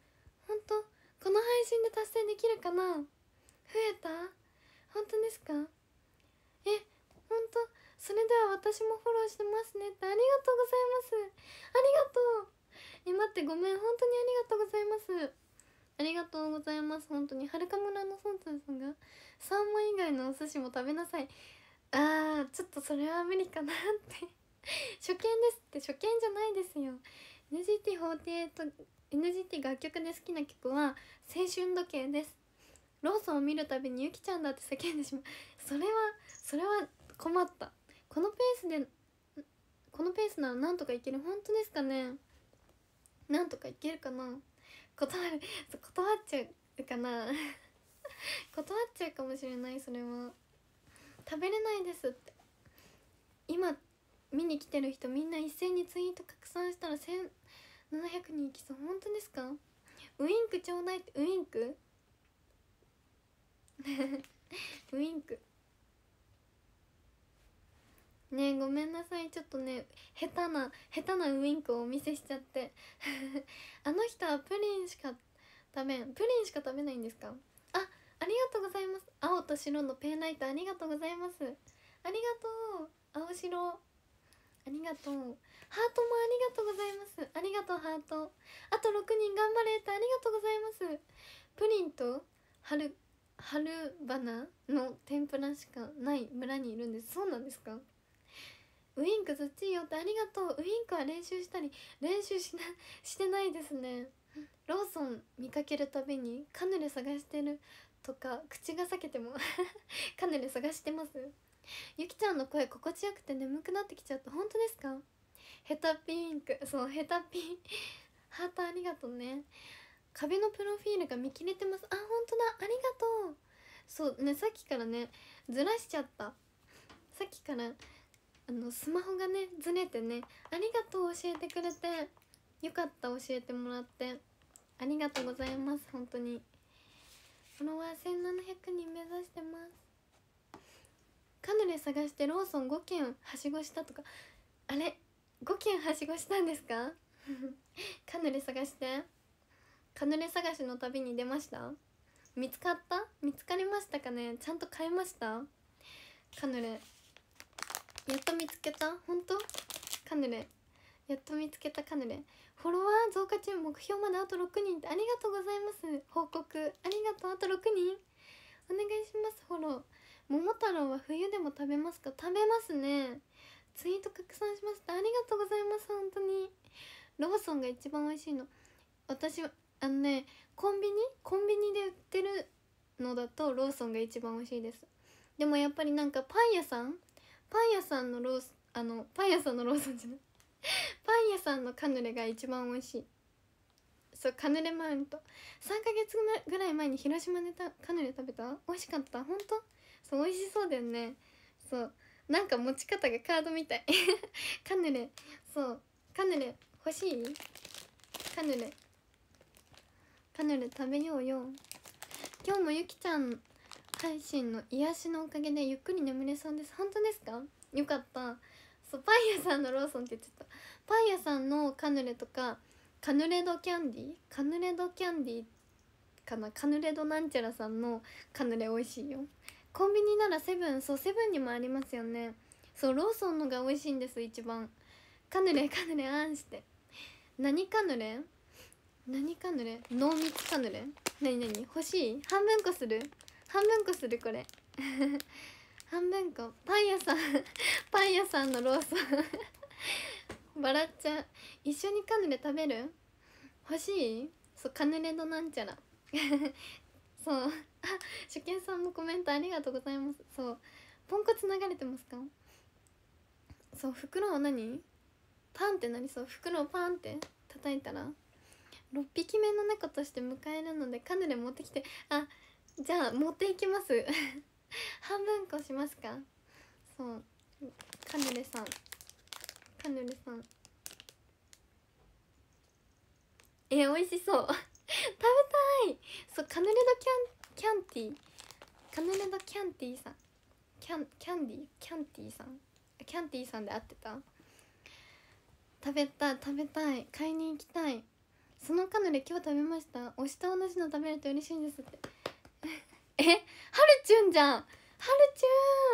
Speaker 2: 本当この配信で達成できるかな増えた本当ですかえ本当それでは私もフォローしてますねってありがとうございますありがとうえ待ってごめん本当にありがとうございますありがとうございます本当にはるか村の村長さんがサーモン以外のお寿司も食べなさいあーちょっとそれは無理かなって初見ですって初見じゃないですよ NGT48 NGT 楽曲で好きな曲は「青春時計」ですローソンを見るたびにゆきちゃんだって叫んでしまうそれはそれは困ったこのペースでこのペースならなんとかいける本当ですかねなんとかいけるかな断る断っちゃうかな <laughs> 断っちゃうかもしれないそれは食べれないですって今見に来てる人みんな一斉にツイート拡散したら1700人いきそう本当ですかウインクちょうだいってウインク <laughs> ウインクねごめんなさいちょっとね下手な下手なウインクをお見せしちゃって <laughs> あの人はプリンしか食べんプリンしか食べないんですかあありがとうございます青と白のペンライトありがとうございますありがとう青白ありがとうハートもありがとうございますありがとうハートあと6人頑張れってありがとうございますプリンと春春花の天ぷらしかない村にいるんですそうなんですかウインクズッチいよってありがとうウインクは練習したり練習しな <laughs> してないですねローソン見かけるたびにカヌレ探してるとか口が裂けても <laughs> カヌレ探してますゆきちゃんの声心地よくて眠くなってきちゃった本当ですかヘタピンクそうヘタピン <laughs> ハートありがとうね壁のプロフィールが見切れてますあ本当だありがとうそうねさっきからねずらしちゃったさっきからあのスマホがねずれてねありがとう教えてくれてよかった教えてもらってありがとうございます本当にフォロワー1700人目指してますカヌレ探してローソン5軒はしごしたとかあれ5軒はしごしたんですか <laughs> カヌレ探してカヌレ探しの旅に出ました見つかった見つかりましたかねちゃんと買いましたカヌレやっと見つけた本当カヌレやっと見つけたカヌレフォロワー増加中目標まであと6人ってありがとうございます報告ありがとうあと6人お願いしますフォロー桃太郎は冬でも食べますか食べますねツイート拡散しましたありがとうございます本当にローソンが一番美味しいの私あのねコンビニコンビニで売ってるのだとローソンが一番美味しいですでもやっぱりなんかパン屋さんパン屋さんのロースあのパン屋さんのローソンじゃない <laughs> パン屋さんのカヌレが一番美味しいそうカヌレマウント3ヶ月ぐらい前に広島でたカヌレ食べた美味しかった本当そう美味しそうだよねそうなんか持ち方がカードみたい <laughs> カヌレそうカヌレ欲しいカヌレカヌレ食べようよ今日もゆきちゃん配信の癒しのおかげでゆっくり眠れそうです本当ですかよかったそうパン屋さんのローソンって言っちゃったパン屋さんのカヌレとかカヌレドキャンディカヌレドキャンディかなカヌレドなんちゃらさんのカヌレ美味しいよコンビニならセブンそうセブンにもありますよねそうローソンのが美味しいんです一番カヌレカヌレあんして何カヌレ何カヌレ濃密カヌレ何何欲しい半分こする半分こするこれ <laughs> 半分こパン屋さん <laughs> パン屋さんのローソン <laughs> 笑っちゃう一緒にカヌレ食べる欲しいそうカヌレのなんちゃらそうあ初見さんもコメントありがとうございますそうポンコツ流れてますかそう袋は何パンって何そう袋パンって叩いたら6匹目の猫として迎えるのでカヌレ持ってきてあじゃあ持っていきます <laughs> 半分こしますかそうカヌレさんカヌレさんえ美味しそう食べたいそうカヌレドキャンキャンティカヌレドキャンティさんキャンキャンディキャンティさんキャンティさんで会ってた食べたい食べたい買いに行きたいそのカヌレ今日食べました推しと同じの食べると嬉しいんですって <laughs> えはるちゅんじゃんはるち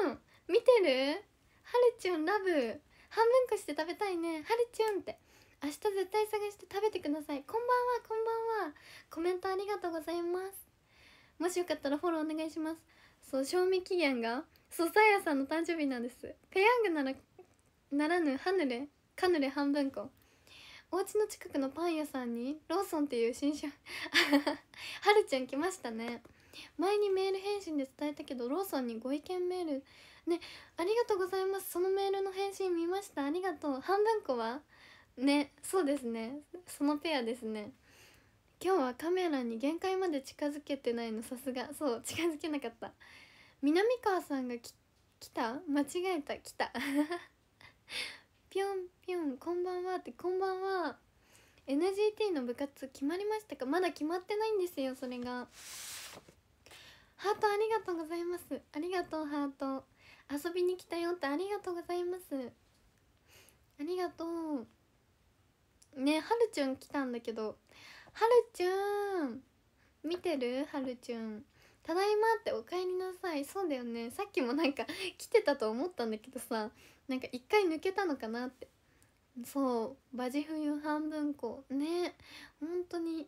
Speaker 2: ゅん見てるはるちゅんラブ半分こして食べたいねはるちゅんって明日絶対探して食べてくださいこんばんはこんばんはコメントありがとうございますもしよかったらフォローお願いしますそう賞味期限がソサささんの誕生日なんですペヤングならならぬハヌレカヌレ半分こお家の近くのパン屋さんにローソンっていう新種はるちゃん来ましたね前にメール返信で伝えたけどローソンにご意見メールねありがとうございますそのメールの返信見ましたありがとう半分こはねそうですねそのペアですね今日はカメラに限界まで近づけてないのさすがそう近づけなかった南川さんが来た間違えた来た <laughs> ぴょんぴょんこんばんはってこんばんは NGT の部活決まりましたかまだ決まってないんですよそれがハートありがとうございますありがとうハート遊びに来たよってありがとうございますありがとうねはるちゃん来たんだけどはるちゃん見てるはるちゃんただいまっておかえりなさいそうだよねさっきもなんか <laughs> 来てたと思ったんだけどさなんか一回抜けたのかなってそうバジ冬半分こね本当に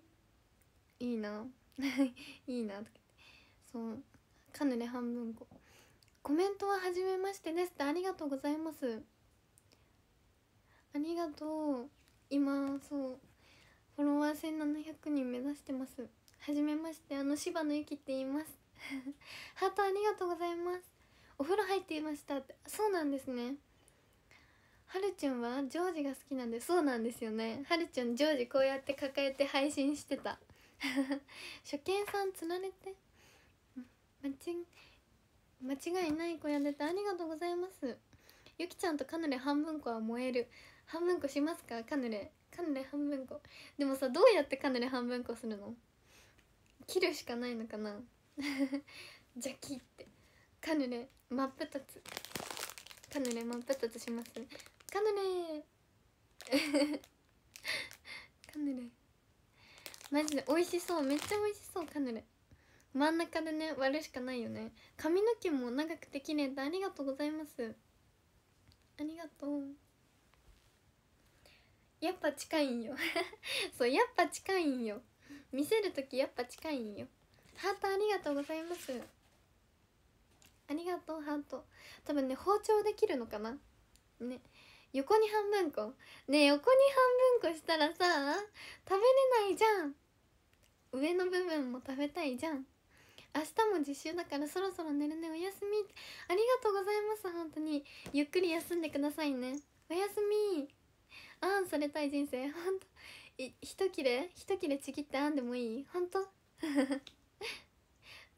Speaker 2: いいな <laughs> いいなとかそうカヌレ半分こコメントは初めましてですってありがとうございますありがとう今そうフォロワー1700人目指してますはじめましてあの柴野ゆきって言います <laughs> ハートありがとうございますお風呂入っていましたってそうなんですねはるちゃんはジョージが好きなんでそうなんですよねはるちゃんジョージこうやって抱えて配信してた <laughs> 初見さんつられて間違いない子やでたありがとうございますゆきちゃんとカヌレ半分こは燃える半分こしますかカヌレカヌレ半分こでもさどうやってカヌレ半分こするの切るしかないのかな <laughs> じゃ切ってカヌレ真っ二つカヌレ真っ二つします、ね、カヌレ <laughs> カヌレマジで美味しそうめっちゃ美味しそうカヌレ真ん中でね割るしかないよね髪の毛も長くて綺麗でありがとうございますありがとうやっぱ近いんよ <laughs> そうやっぱ近いんよ見せる時やっぱ近いんよハートありがとうございますありがとうハート多分ね包丁できるのかなね横に半分こね横に半分こしたらさ食べれないじゃん上の部分も食べたいじゃん明日も実習だからそろそろ寝るねおやすみありがとうございます本当にゆっくり休んでくださいねおやすみあんされたい人生ほんと一切れ一切れちぎってあんでもいいほんと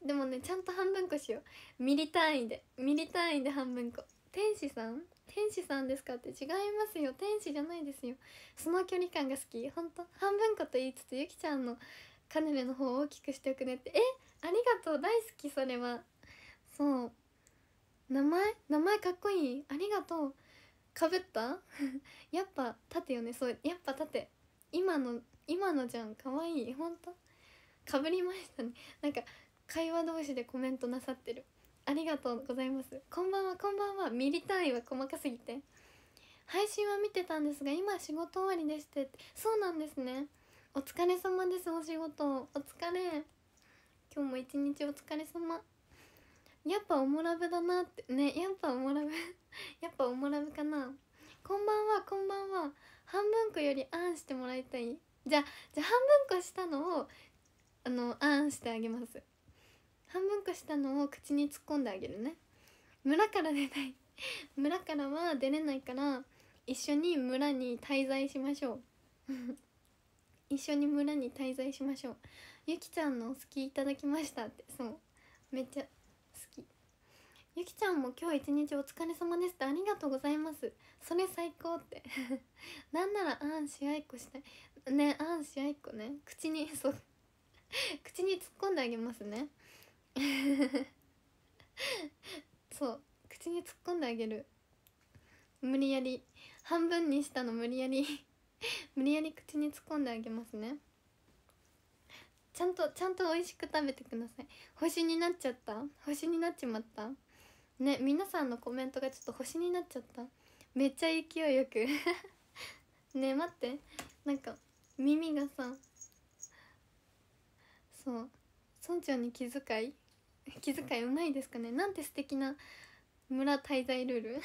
Speaker 2: でもねちゃんと半分こしようミリ単位でミリ単位で半分こ天使さん天使さんですかって違いますよ天使じゃないですよその距離感が好きほんと半分こと言いつつゆきちゃんのカヌレの方を大きくしておくねってえありがとう大好きそれはそう名前名前かっこいいありがとうかぶった <laughs> やっぱ縦よねそうやっぱ縦今の今のじゃんかわいいほんとかぶりましたねなんか会話同士でコメントなさってるありがとうございますこんばんはこんばんはミリ単位は細かすぎて配信は見てたんですが今仕事終わりでしてそうなんですねお疲れ様ですお仕事お疲れ今日も一日お疲れ様やっぱおもらブだなってねやっぱおもらブ <laughs> やっぱおもらブかなこんばんはこんばんは半分こよりあんしてもらいたいじゃあじゃあ半分こしたのをあのあんしてあげます半分こしたのを口に突っ込んであげるね村から出たい村からは出れないから一緒に村に滞在しましょう <laughs> 一緒に村に滞在しましょうゆきちゃんの好きいただきましたってそうめっちゃ好きゆきちゃんも今日一日お疲れ様ですってありがとうございますそれ最高って <laughs> なんならあん試合っこしたいねあん試合っこね口に <laughs> そう口に突っ込んであげますね <laughs> そう口に突っ込んであげる無理やり半分にしたの無理やり無理やり口に突っ込んであげますねちゃんとちゃんと美味しく食べてください星になっちゃった星になっちまったね皆さんのコメントがちょっと星になっちゃっためっちゃ勢いよく <laughs> ね待ってなんか耳がさそう村長に気遣い気遣いうまいですかねなんて素敵な村滞在ルール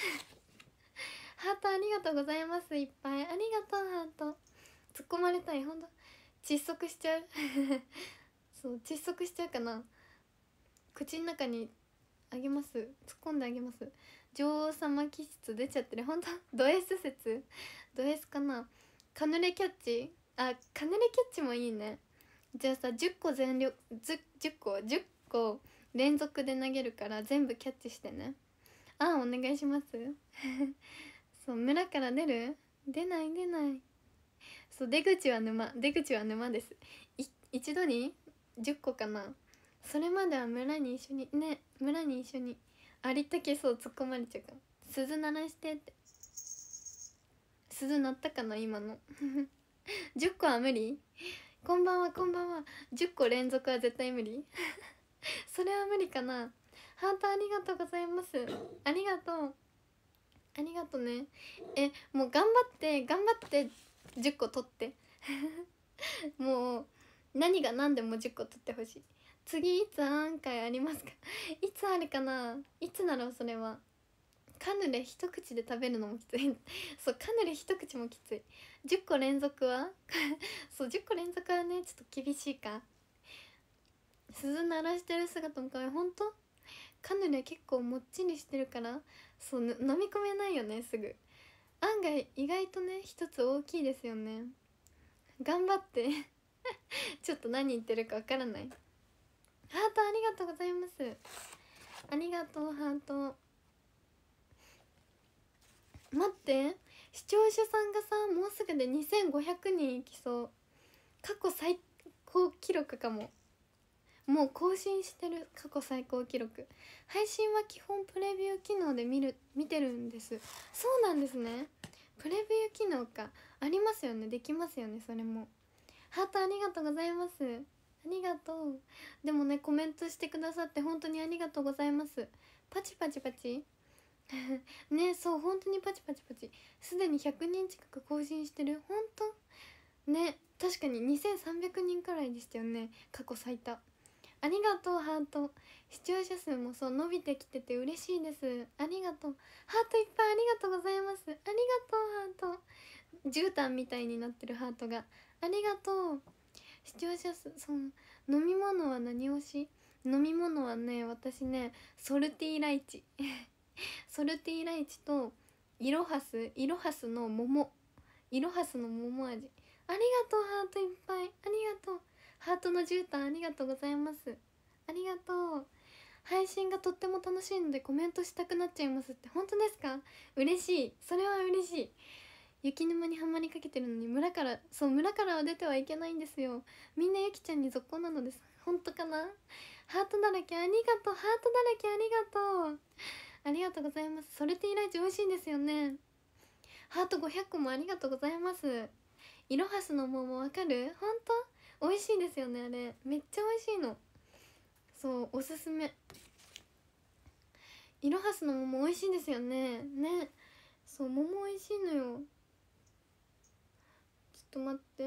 Speaker 2: <laughs> ハートありがとうございますいっぱいありがとうハート突っ込まれたいほんと窒息しちゃう <laughs> そう窒息しちゃうかな口の中にあげます突っ込んであげます女王様気質出ちゃってる本当 <laughs> ド S 説ド S かなカヌレキャッチあカヌレキャッチもいいねじゃあさ10個全力十10個10個連続で投げるから全部キャッチしてねあお願いします <laughs> そう村から出る出ない出ないそう出口は沼出口は沼です一度に10個かなそれまでは村に一緒にね村に一緒にありったけそう突っ込まれちゃうから鈴鳴らしてって鈴鳴ったかな今の10 <laughs> 個は無理こんばんはこんばんは10個連続は絶対無理 <laughs> それは無理かなハートありがとうございますありがとうありがとうねえもう頑張って頑張って10個取って <laughs> もう何が何でも10個取ってほしい次いつ案会ありますか <laughs> いつあるかないつならそれはカヌレ一口で食べるのもきつい <laughs> そうカヌレ一口もきつい10個連続はそう10個連続はねちょっと厳しいか鈴鳴らしてる姿もかわいいほんとカヌレ結構もっちりしてるからそう飲み込めないよねすぐ案外意外とね一つ大きいですよね頑張って <laughs> ちょっと何言ってるかわからないハートありがとうございますありがとうハート待って視聴者さんがさもうすぐで2500人いきそう過去最高記録かももう更新してる過去最高記録配信は基本プレビュー機能で見る見てるんですそうなんですねプレビュー機能かありますよねできますよねそれもハートありがとうございますありがとうでもねコメントしてくださって本当にありがとうございますパチパチパチ <laughs> ねそう本当にパチパチパチすでに100人近く更新してる本当ね確かに2300人くらいでしたよね過去最多ありがとうハート視聴者数もそう伸びてきてて嬉しいですありがとうハートいっぱいありがとうございますありがとうハート絨毯みたいになってるハートがありがとう視聴者数その飲み物は何推し飲み物はね私ねソルティーライチ <laughs> ソルティーライチとイロハスイロハスの桃イロハスの桃味ありがとうハートいっぱいありがとうハートの絨毯ありがとうございますありがとう配信がとっても楽しいのでコメントしたくなっちゃいますって本当ですか嬉しいそれは嬉しい雪沼にハマりかけてるのに村からそう村からは出てはいけないんですよみんなゆきちゃんに続行なのです本当かなハートだらけありがとうハートだらけありがとうありがとうございますソルティライチ美味しいんですよねハート500個もありがとうございますイロハスの桃わかる本当美味しいですよねあれめっちゃ美味しいのそうおすすめいろはすの桃美味しいですよねねそう桃美味しいのよちょっと待って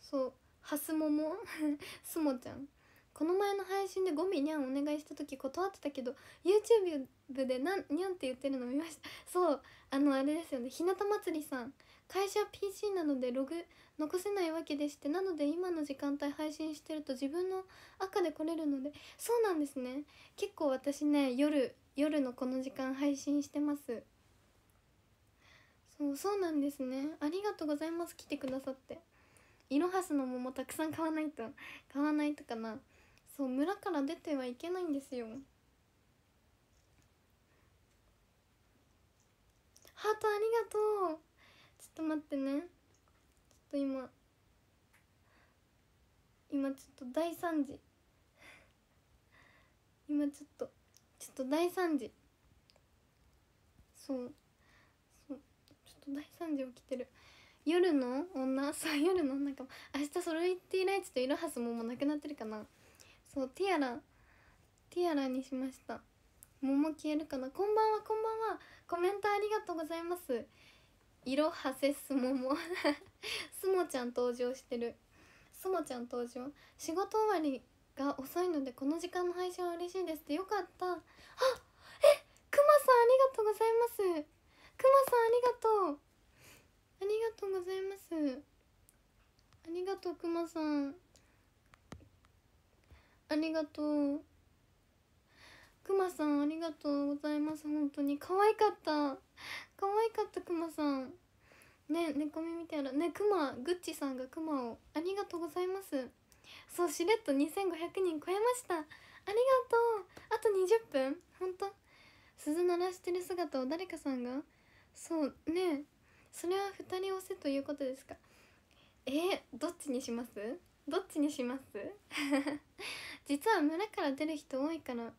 Speaker 2: そうハス桃 <laughs> すもちゃんこの前の配信でゴミにゃんお願いした時断ってたけど YouTube でなんにゃんって言ってるの見ましたそうあのあれですよね日向祭りさん会社 PC なのでログ残せないわけでしてなので今の時間帯配信してると自分の赤で来れるのでそうなんですね結構私ね夜夜のこの時間配信してますそうそうなんですねありがとうございます来てくださっていろはすの桃たくさん買わないと買わないとかなそう村から出てはいけないんですよハートありがとうちょっと待ってねと今今ちょっと大惨事今ちょっとちょっと大惨事そうそうちょっと大惨事起きてる夜の女 <laughs> そう夜の女か明日ソロイティライツとイロハスももうなくなってるかなそうティアラティアラにしましたもも消えるかなこんばんはこんばんはコメントありがとうございますいろはせすももす <laughs> もちゃん登場してるすもちゃん登場仕事終わりが遅いのでこの時間の配信は嬉しいですってよかったあえくまさんありがとうございますくまさんありがとうありがとうございますありがとうくまさんありがとうくまさんありがとうございます本当に可愛かった可愛かったくまさんね猫耳ティアラねクマグッチさんがクマをありがとうございますそうしれっと2500人超えましたありがとうあと20分ほんと鈴鳴らしてる姿を誰かさんがそうねそれは2人押せということですかえー、どっちにしますどっちにします <laughs> 実は村から出る人多いから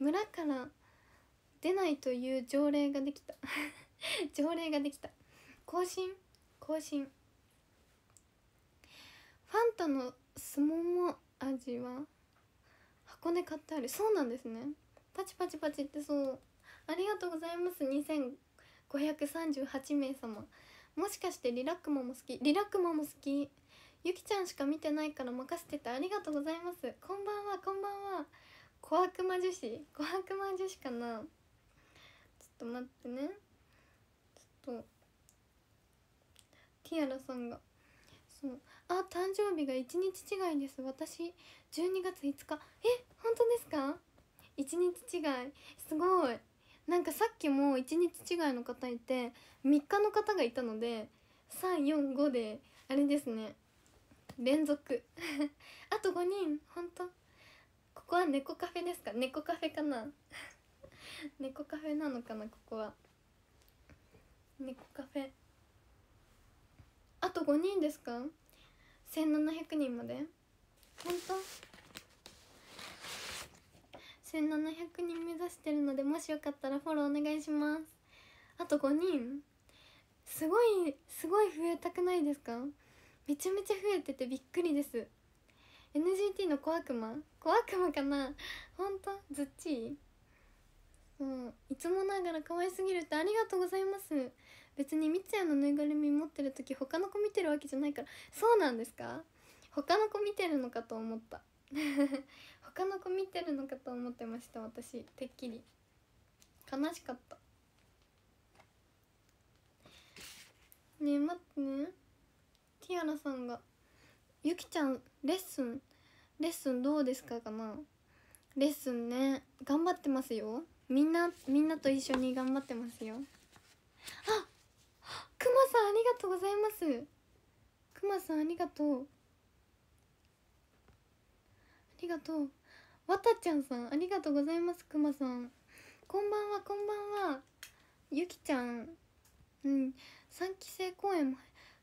Speaker 2: 村から出ないという条例ができた <laughs> 条例ができた更新更新ファンタのすもも味は箱根買ってあるそうなんですねパチパチパチってそうありがとうございます2538名様もしかしてリラックマも好きリラックマも好きゆきちゃんしか見てないから任せててありがとうございますこんばんはこんばんは小悪魔女子小悪魔女子かなちょっと待ってねちょっとティアラさんがそうあ誕生日が1日違いです私12月5日え本当ですか1日違いすごいなんかさっきも1日違いの方いて3日の方がいたので345であれですね連続 <laughs> あと5人本当ここは猫カフェですか猫カフェかな猫カフェなのかなここは猫カフェあと5人ですか1700人まで本当1700人目指してるのでもしよかったらフォローお願いしますあと5人すごいすごい増えたくないですかめちゃめちゃ増えててびっくりです NGT の小悪魔小悪魔かなほんとずっちいそういつもながら可愛すぎるってありがとうございます別にみっちゃんのぬいぐるみ持ってる時他の子見てるわけじゃないからそうなんですか他の子見てるのかと思った <laughs> 他の子見てるのかと思ってました私てっきり悲しかったねえ待ってねティアラさんが「ゆきちゃんレッスンレッスンどうですか?」かなレッスンね頑張ってますよみんなみんなと一緒に頑張ってますよあくまさんありがとうございますくまさんありがとうありがとうわたちゃんさんありがとうございますくまさんこんばんはこんばんはゆきちゃんうん3期生公演も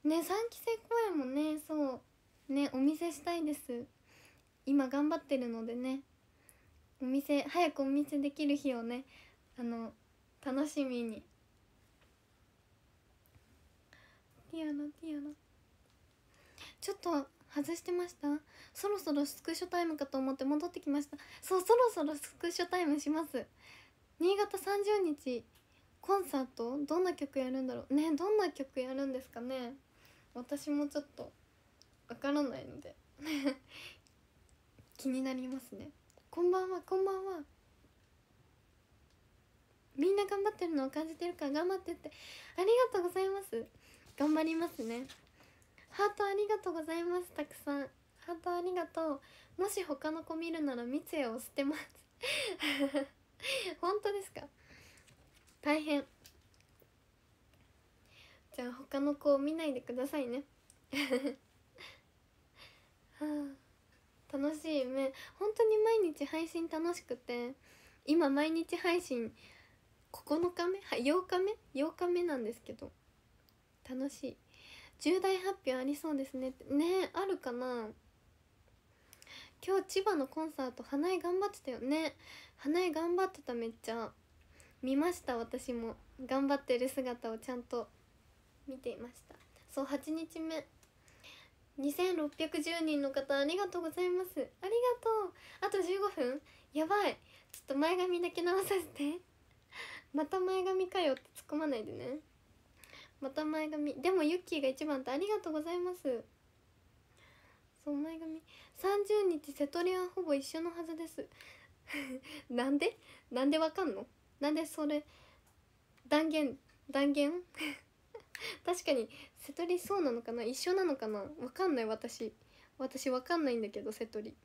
Speaker 2: ね3期生公演もねそうねお見せしたいです今頑張ってるのでねお店早くお見せできる日をねあの楽しみにティアナティアナちょっと外してましたそろそろスクショタイムかと思って戻ってきましたそうそろそろスクショタイムします新潟30日コンサートどんな曲やるんだろうねどんな曲やるんですかね私もちょっとわからないので <laughs> 気になりますねこんばんはこんばんはみんな頑張ってるのを感じてるから頑張ってってありがとうございます頑張りますねハートありがとうございますたくさんハートありがとうもし他の子見るなら三つを捨てます <laughs> 本当ですか大変じゃあ他の子を見ないでくださいね <laughs> 楽しい夢本当に毎日配信楽しくて今毎日配信9日目8日目8日目なんですけど楽しい重大発表ありそうですねねあるかな今日千葉のコンサート花江頑張ってたよね花江頑張ってためっちゃ見ました私も頑張ってる姿をちゃんと見ていましたそう8日目2610人の方ありがとうございますありがとうあと15分やばいちょっと前髪だけ直させてまた前髪かよって突っ込まないでねまた前髪でもユッキーが一番ってありがとうございますそう前髪30日瀬戸りはほぼ一緒のはずです <laughs> なんでなんでわかんのなんでそれ断言断言 <laughs> 確かに瀬戸りそうなのかな一緒なのかなわかんない私私わかんないんだけど瀬戸り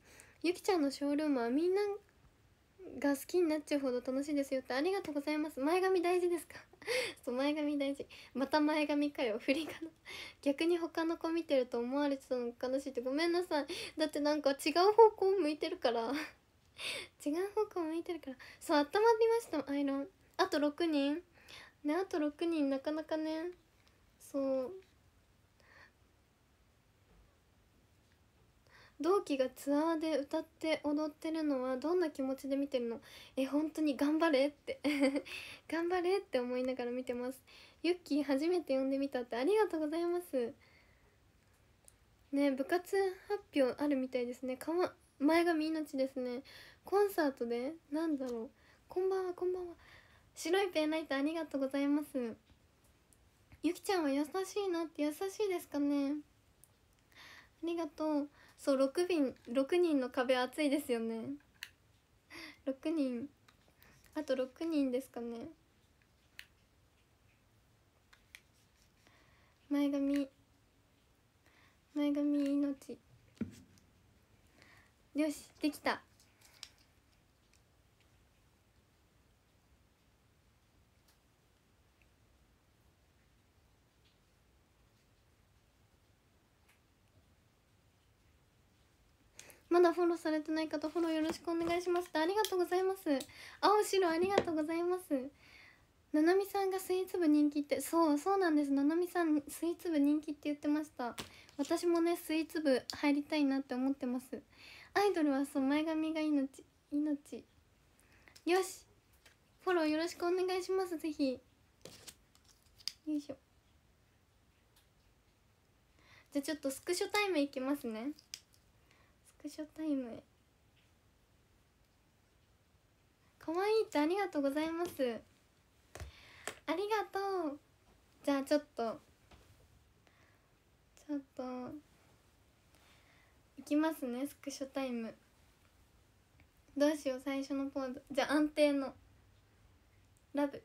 Speaker 2: ゆきちゃんのショールームはみんなが好きになっちゃうほど楽しいですよってありがとうございます前髪大事ですか <laughs> そう前髪大事また前髪かよ振り仮 <laughs> 逆に他の子見てると思われてたの悲しいってごめんなさいだってなんか違う方向向いてるから <laughs> 違う方向向いてるからそう温まりましたアイロンあと6人ねあと6人なかなかねそう同期がツアーで歌って踊ってるのはどんな気持ちで見てるのえ本当に頑張れって <laughs> 頑張れって思いながら見てますユッキー初めて呼んでみたってありがとうございますね部活発表あるみたいですねかわ前髪命ですねコンサートでなんだろうこんばんはこんばんは白いペンライトありがとうございますゆきちゃんは優しいなって優しいですかねありがとうそう6便6人の壁熱いですよね6人あと6人ですかね前髪前髪命よしできたまだフォローされてない方フォローよろしくお願いしますありがとうございます青白ありがとうございますななみさんがスイーツ部人気ってそうそうなんですななみさんスイーツ部人気って言ってました私もねスイーツ部入りたいなって思ってますアイドルはそう前髪が命命よしフォローよろしくお願いしますぜひよいしょじゃあちょっとスクショタイムいきますねクショタイムかわいいちゃありがとうございますありがとうじゃあちょっとちょっといきますねスクショタイムどうしよう最初のポーズじゃあ安定のラブ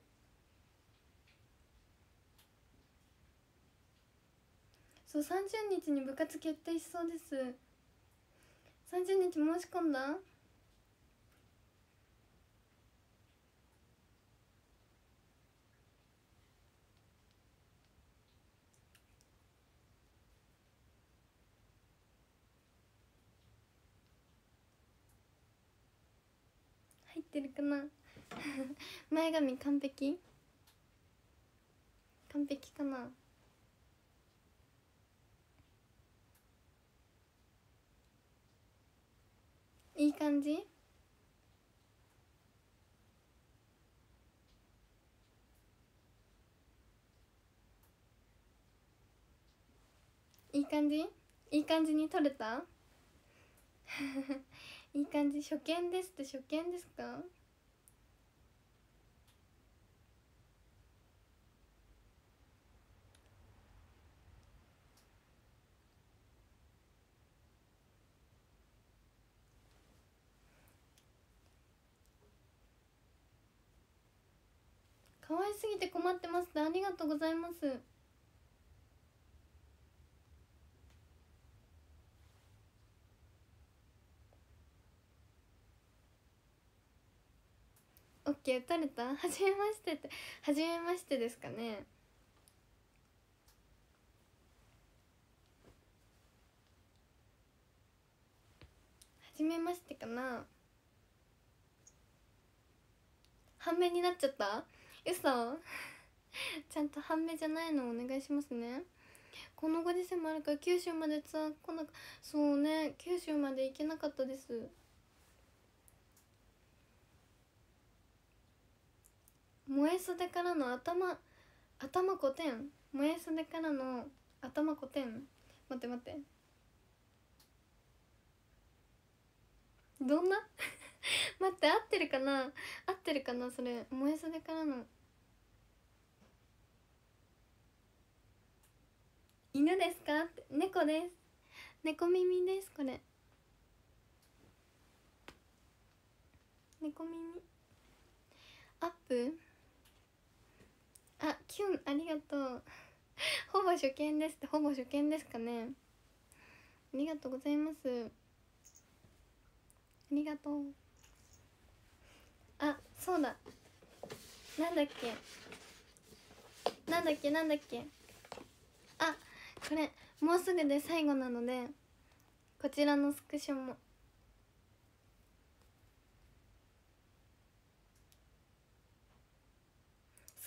Speaker 2: そう30日に部活決定しそうです30日申し込んだ入ってるかな <laughs> 前髪完璧完璧かないい感じいい感じいい感じに撮れた <laughs> いい感じ初見ですって初見ですか可愛すぎて困ってますありがとうございますオッケー打たれた <laughs> 初めましてって初めましてですかね初めましてかな半面になっちゃった嘘ちゃんと半目じゃないのお願いしますねこのご時世もあるから九州までツアー来なかそうね九州まで行けなかったです燃え袖からの頭頭こてん燃え袖からの頭こてん待って待ってどんな <laughs> 待って合ってるかな合ってるかなそれ燃え袖からの犬ですかって猫です猫耳ですこれ猫耳アップあキュンありがとうほぼ初見ですってほぼ初見ですかねありがとうございますありがとうあそうだなんだっけなんだっけなんだっけあこれもうすぐで最後なのでこちらのスクショも好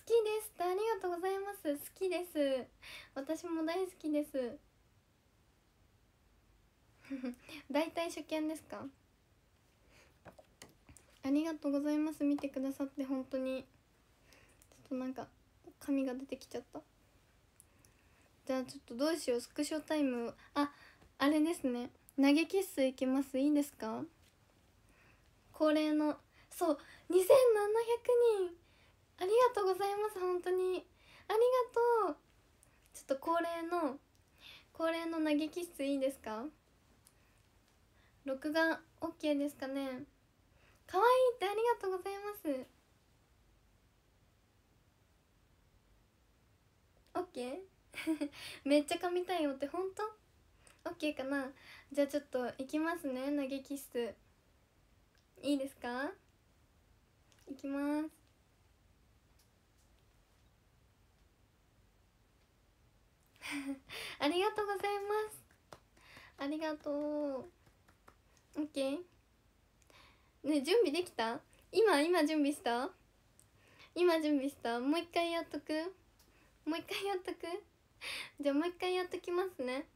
Speaker 2: きですありがとうございます好きです私も大好きです <laughs> 大体初見ですかありがとうございます見てくださって本当にちょっとなんか髪が出てきちゃったじゃあちょっとどうしようスクショタイムああれですね投げキッスいきますいいですか恒例のそう2700人ありがとうございます本当にありがとうちょっと恒例の恒例の投げキッスいいですか録画 OK ですかね可愛いってありがとうございます OK? <laughs> めっちゃ噛みたいよって本当オッケーかなじゃあちょっといきますね投げキスいいですかいきます <laughs> ありがとうございますありがとうオッケーね準備できた今今準備した今準備したもう一回やっとくもう一回やっとく <laughs> じゃあもう一回やっときますね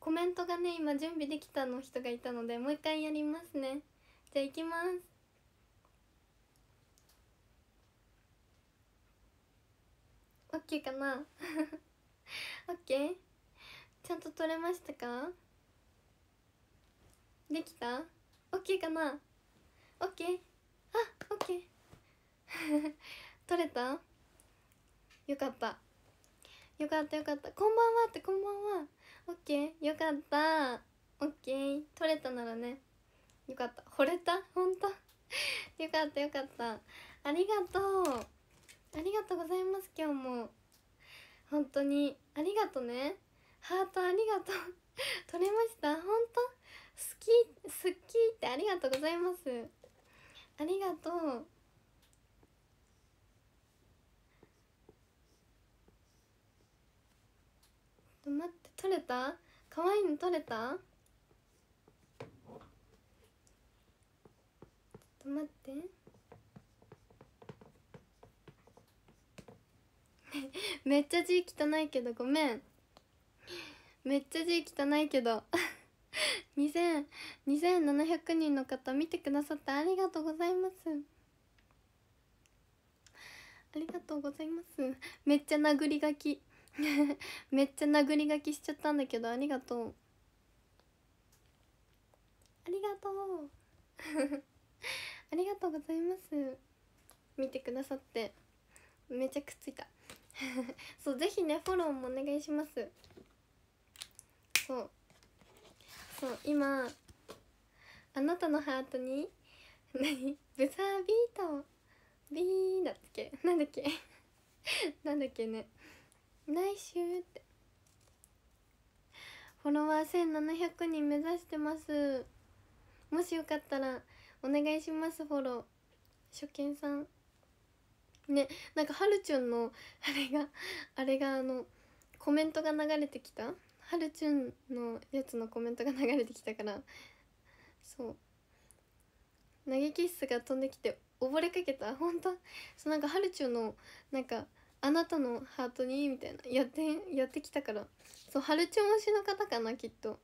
Speaker 2: コメントがね今準備できたの人がいたのでもう一回やりますねじゃあいきますオッケーかな <laughs> オッケーちゃんと取れましたかできたオッケーかなオッケーあオッケー <laughs> 取れたよかったよかったよかったこんばんはってこんばんはオッケーよかったオッケー取れたならねよかった惚れた本当 <laughs> よかったよかったありがとうありがとうございます今日も本当にありがとうねハートありがとう <laughs> 取れました本当好き好きってありがとうございますありがとうと待って取れた可愛いの取れたと待って <laughs> めっちゃ字汚いけどごめんめっちゃ字汚いけど2700人 <laughs> の方見てくださってありがとうございますありがとうございますめっちゃ殴り書き <laughs> めっちゃ殴り書きしちゃったんだけどありがとうありがとう <laughs> ありがとうございます見てくださってめちゃくっついた <laughs> そうぜひねフォローもお願いしますそうそう今あなたのハートに何ブザービートビーだっけなんだっけなんだっけね来週ってフォロワー1700人目指してますもしよかったらお願いしますフォロー初見さんねなんかはるちゅんのあれがあれがあのコメントが流れてきたはるちゅんのやつのコメントが流れてきたからそう投げキッスが飛んできて溺れかけた本当そうなんかはるちゅんのなんかあなたのハートにみたいなやってやってきたからそう春チョン推しの方かなきっと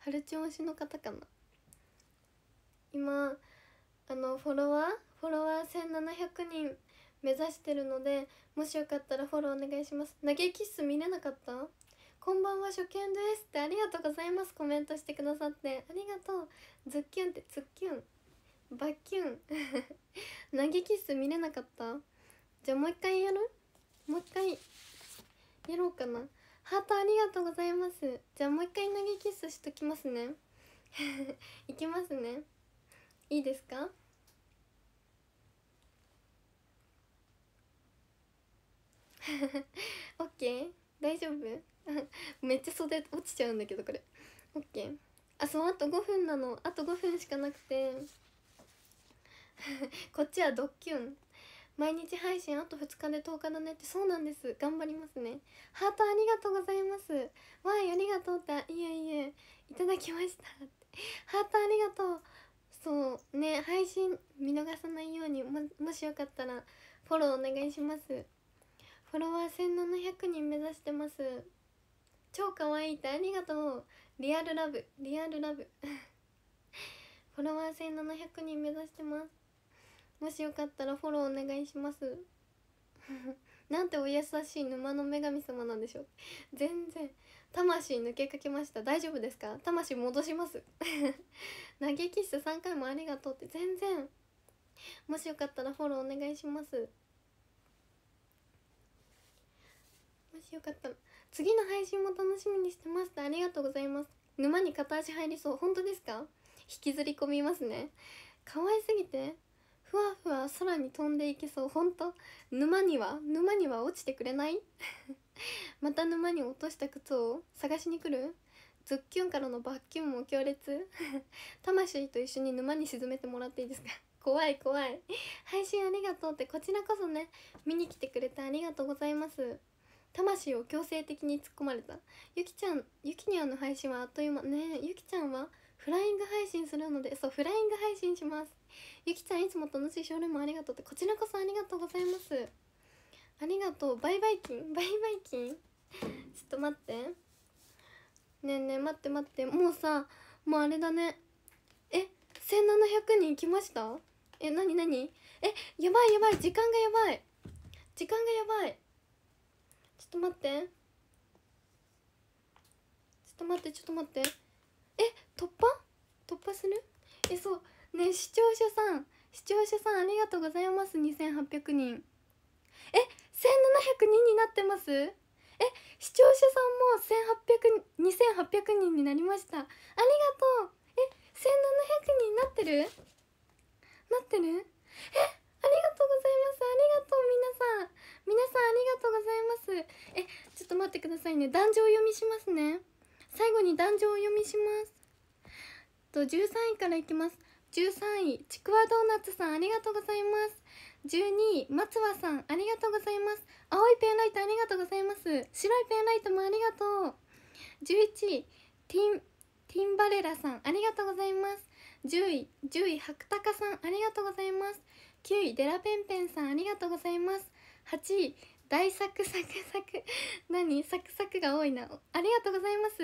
Speaker 2: 春チョン推しの方かな今あのフォロワーフォロワー1700人目指してるのでもしよかったらフォローお願いします投げキッス見れなかったこんばんは初見ですってありがとうございますコメントしてくださってありがとうズッキュンってズッキュンバッキュン <laughs> 投げキッス見れなかったじゃあもう一回やるもう一回やろうかなハートありがとうございますじゃあもう一回投げキスしときますね <laughs> いきますねいいですか <laughs> オッケー大丈夫 <laughs> めっちゃ袖落ちちゃうんだけどこれオッケーあそうあと5分なのあと5分しかなくてこっちはドッキュン毎日配信あと2日で10日だねってそうなんです頑張りますねハートありがとうございますわいありがとうっていえいえいただきましたハートありがとうそうね配信見逃さないようにももしよかったらフォローお願いしますフォロワー1700人目指してます超可愛いってありがとうリアルラブリアルラブ <laughs> フォロワー1700人目指してますもしよかったらフォローお願いします <laughs> なんてお優しい沼の女神様なんでしょう全然魂抜けかけました大丈夫ですか魂戻します <laughs> 投げキッス3回もありがとうって全然もしよかったらフォローお願いしますもしよかったら次の配信も楽しみにしてますありがとうございます沼に片足入りそう本当ですか引きずり込みますね可愛すぎてふわふわ空に飛んでいけそうほんと沼には沼には落ちてくれない <laughs> また沼に落とした靴を探しに来るズッキュンからのバッキュンも強烈 <laughs> 魂と一緒に沼に沈めてもらっていいですか <laughs> 怖い怖い配信ありがとうってこちらこそね見に来てくれてありがとうございます魂を強制的に突っ込まれたゆきちゃんゆきにゃんの配信はあっという間ねゆきちゃんはフライング配信するのでそうフライング配信しますゆきちゃんいつも楽しいショールームありがとうってこちらこそありがとうございますありがとうバイバイ金 <laughs> バイバイ金ちょっと待ってねえねえ待って待ってもうさもうあれだねえ1700人来ましたえなになにえやばいやばい時間がやばい時間がやばいちょっと待ってちょっと待ってちょっと待ってえ突破突破するえそうね視聴者さん視聴者さんありがとうございます2800人え1702になってますえ視聴者さんも1800 2800人になりましたありがとうえ1700人なってるなってるえありがとうございますありがとう皆さん皆さんありがとうございますえちょっと待ってくださいね壇上読みしますね最後に壇上を読みしますと13位からいきます13位ちくわドーナツさんありがとうございます12位松葉さんありがとうございます青いペンライトありがとうございます白いペンライトもありがとう11位ティンティンバレラさんありがとうございます10位10位白鷹さんありがとうございます9位デラペンペンさんありがとうございます8位大サクサクサク何サクサクが多いなありがとうございます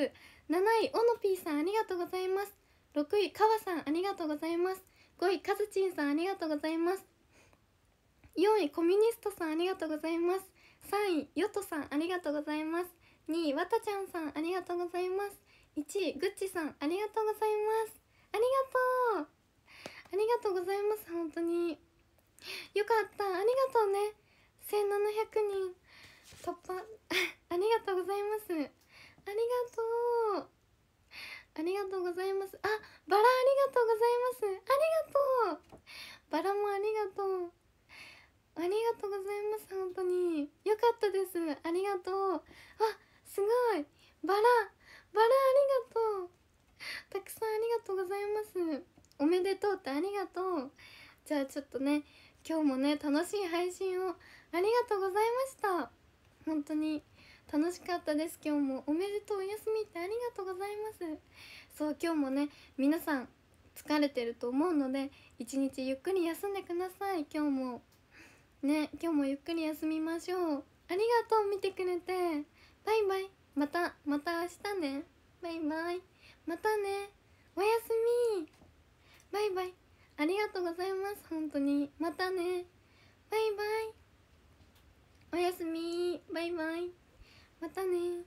Speaker 2: 7位オノピーさんありがとうございます6位かわさんありがとうございます5位かずちんさんありがとうございます4位コミュニストさんありがとうございます3位ヨトさんありがとうございます2位わたちゃんさんありがとうございます1位ぐっちさんありがとうございますありがとうありがとうございます本当によかったありがとうね1700人突破 <laughs> ありがとうございますありがとうありがとうございますあバラありがとうございますありがとうバラもありがとうありがとうございます本当によかったですありがとうあすごいバラバラありがとうたくさんありがとうございますおめでとうってありがとうじゃあちょっとね今日もね楽しい配信をありがとうございました本当に楽しかったです今日もおめでとうおやすみってありがとうございますそう今日もね皆さん疲れてると思うので一日ゆっくり休んでください今日もね今日もゆっくり休みましょうありがとう見てくれてバイバイまたまた明日ねバイバイまたねおやすみバイバイありがとうございます本当にまたねバイバイおやすみバイバイまたね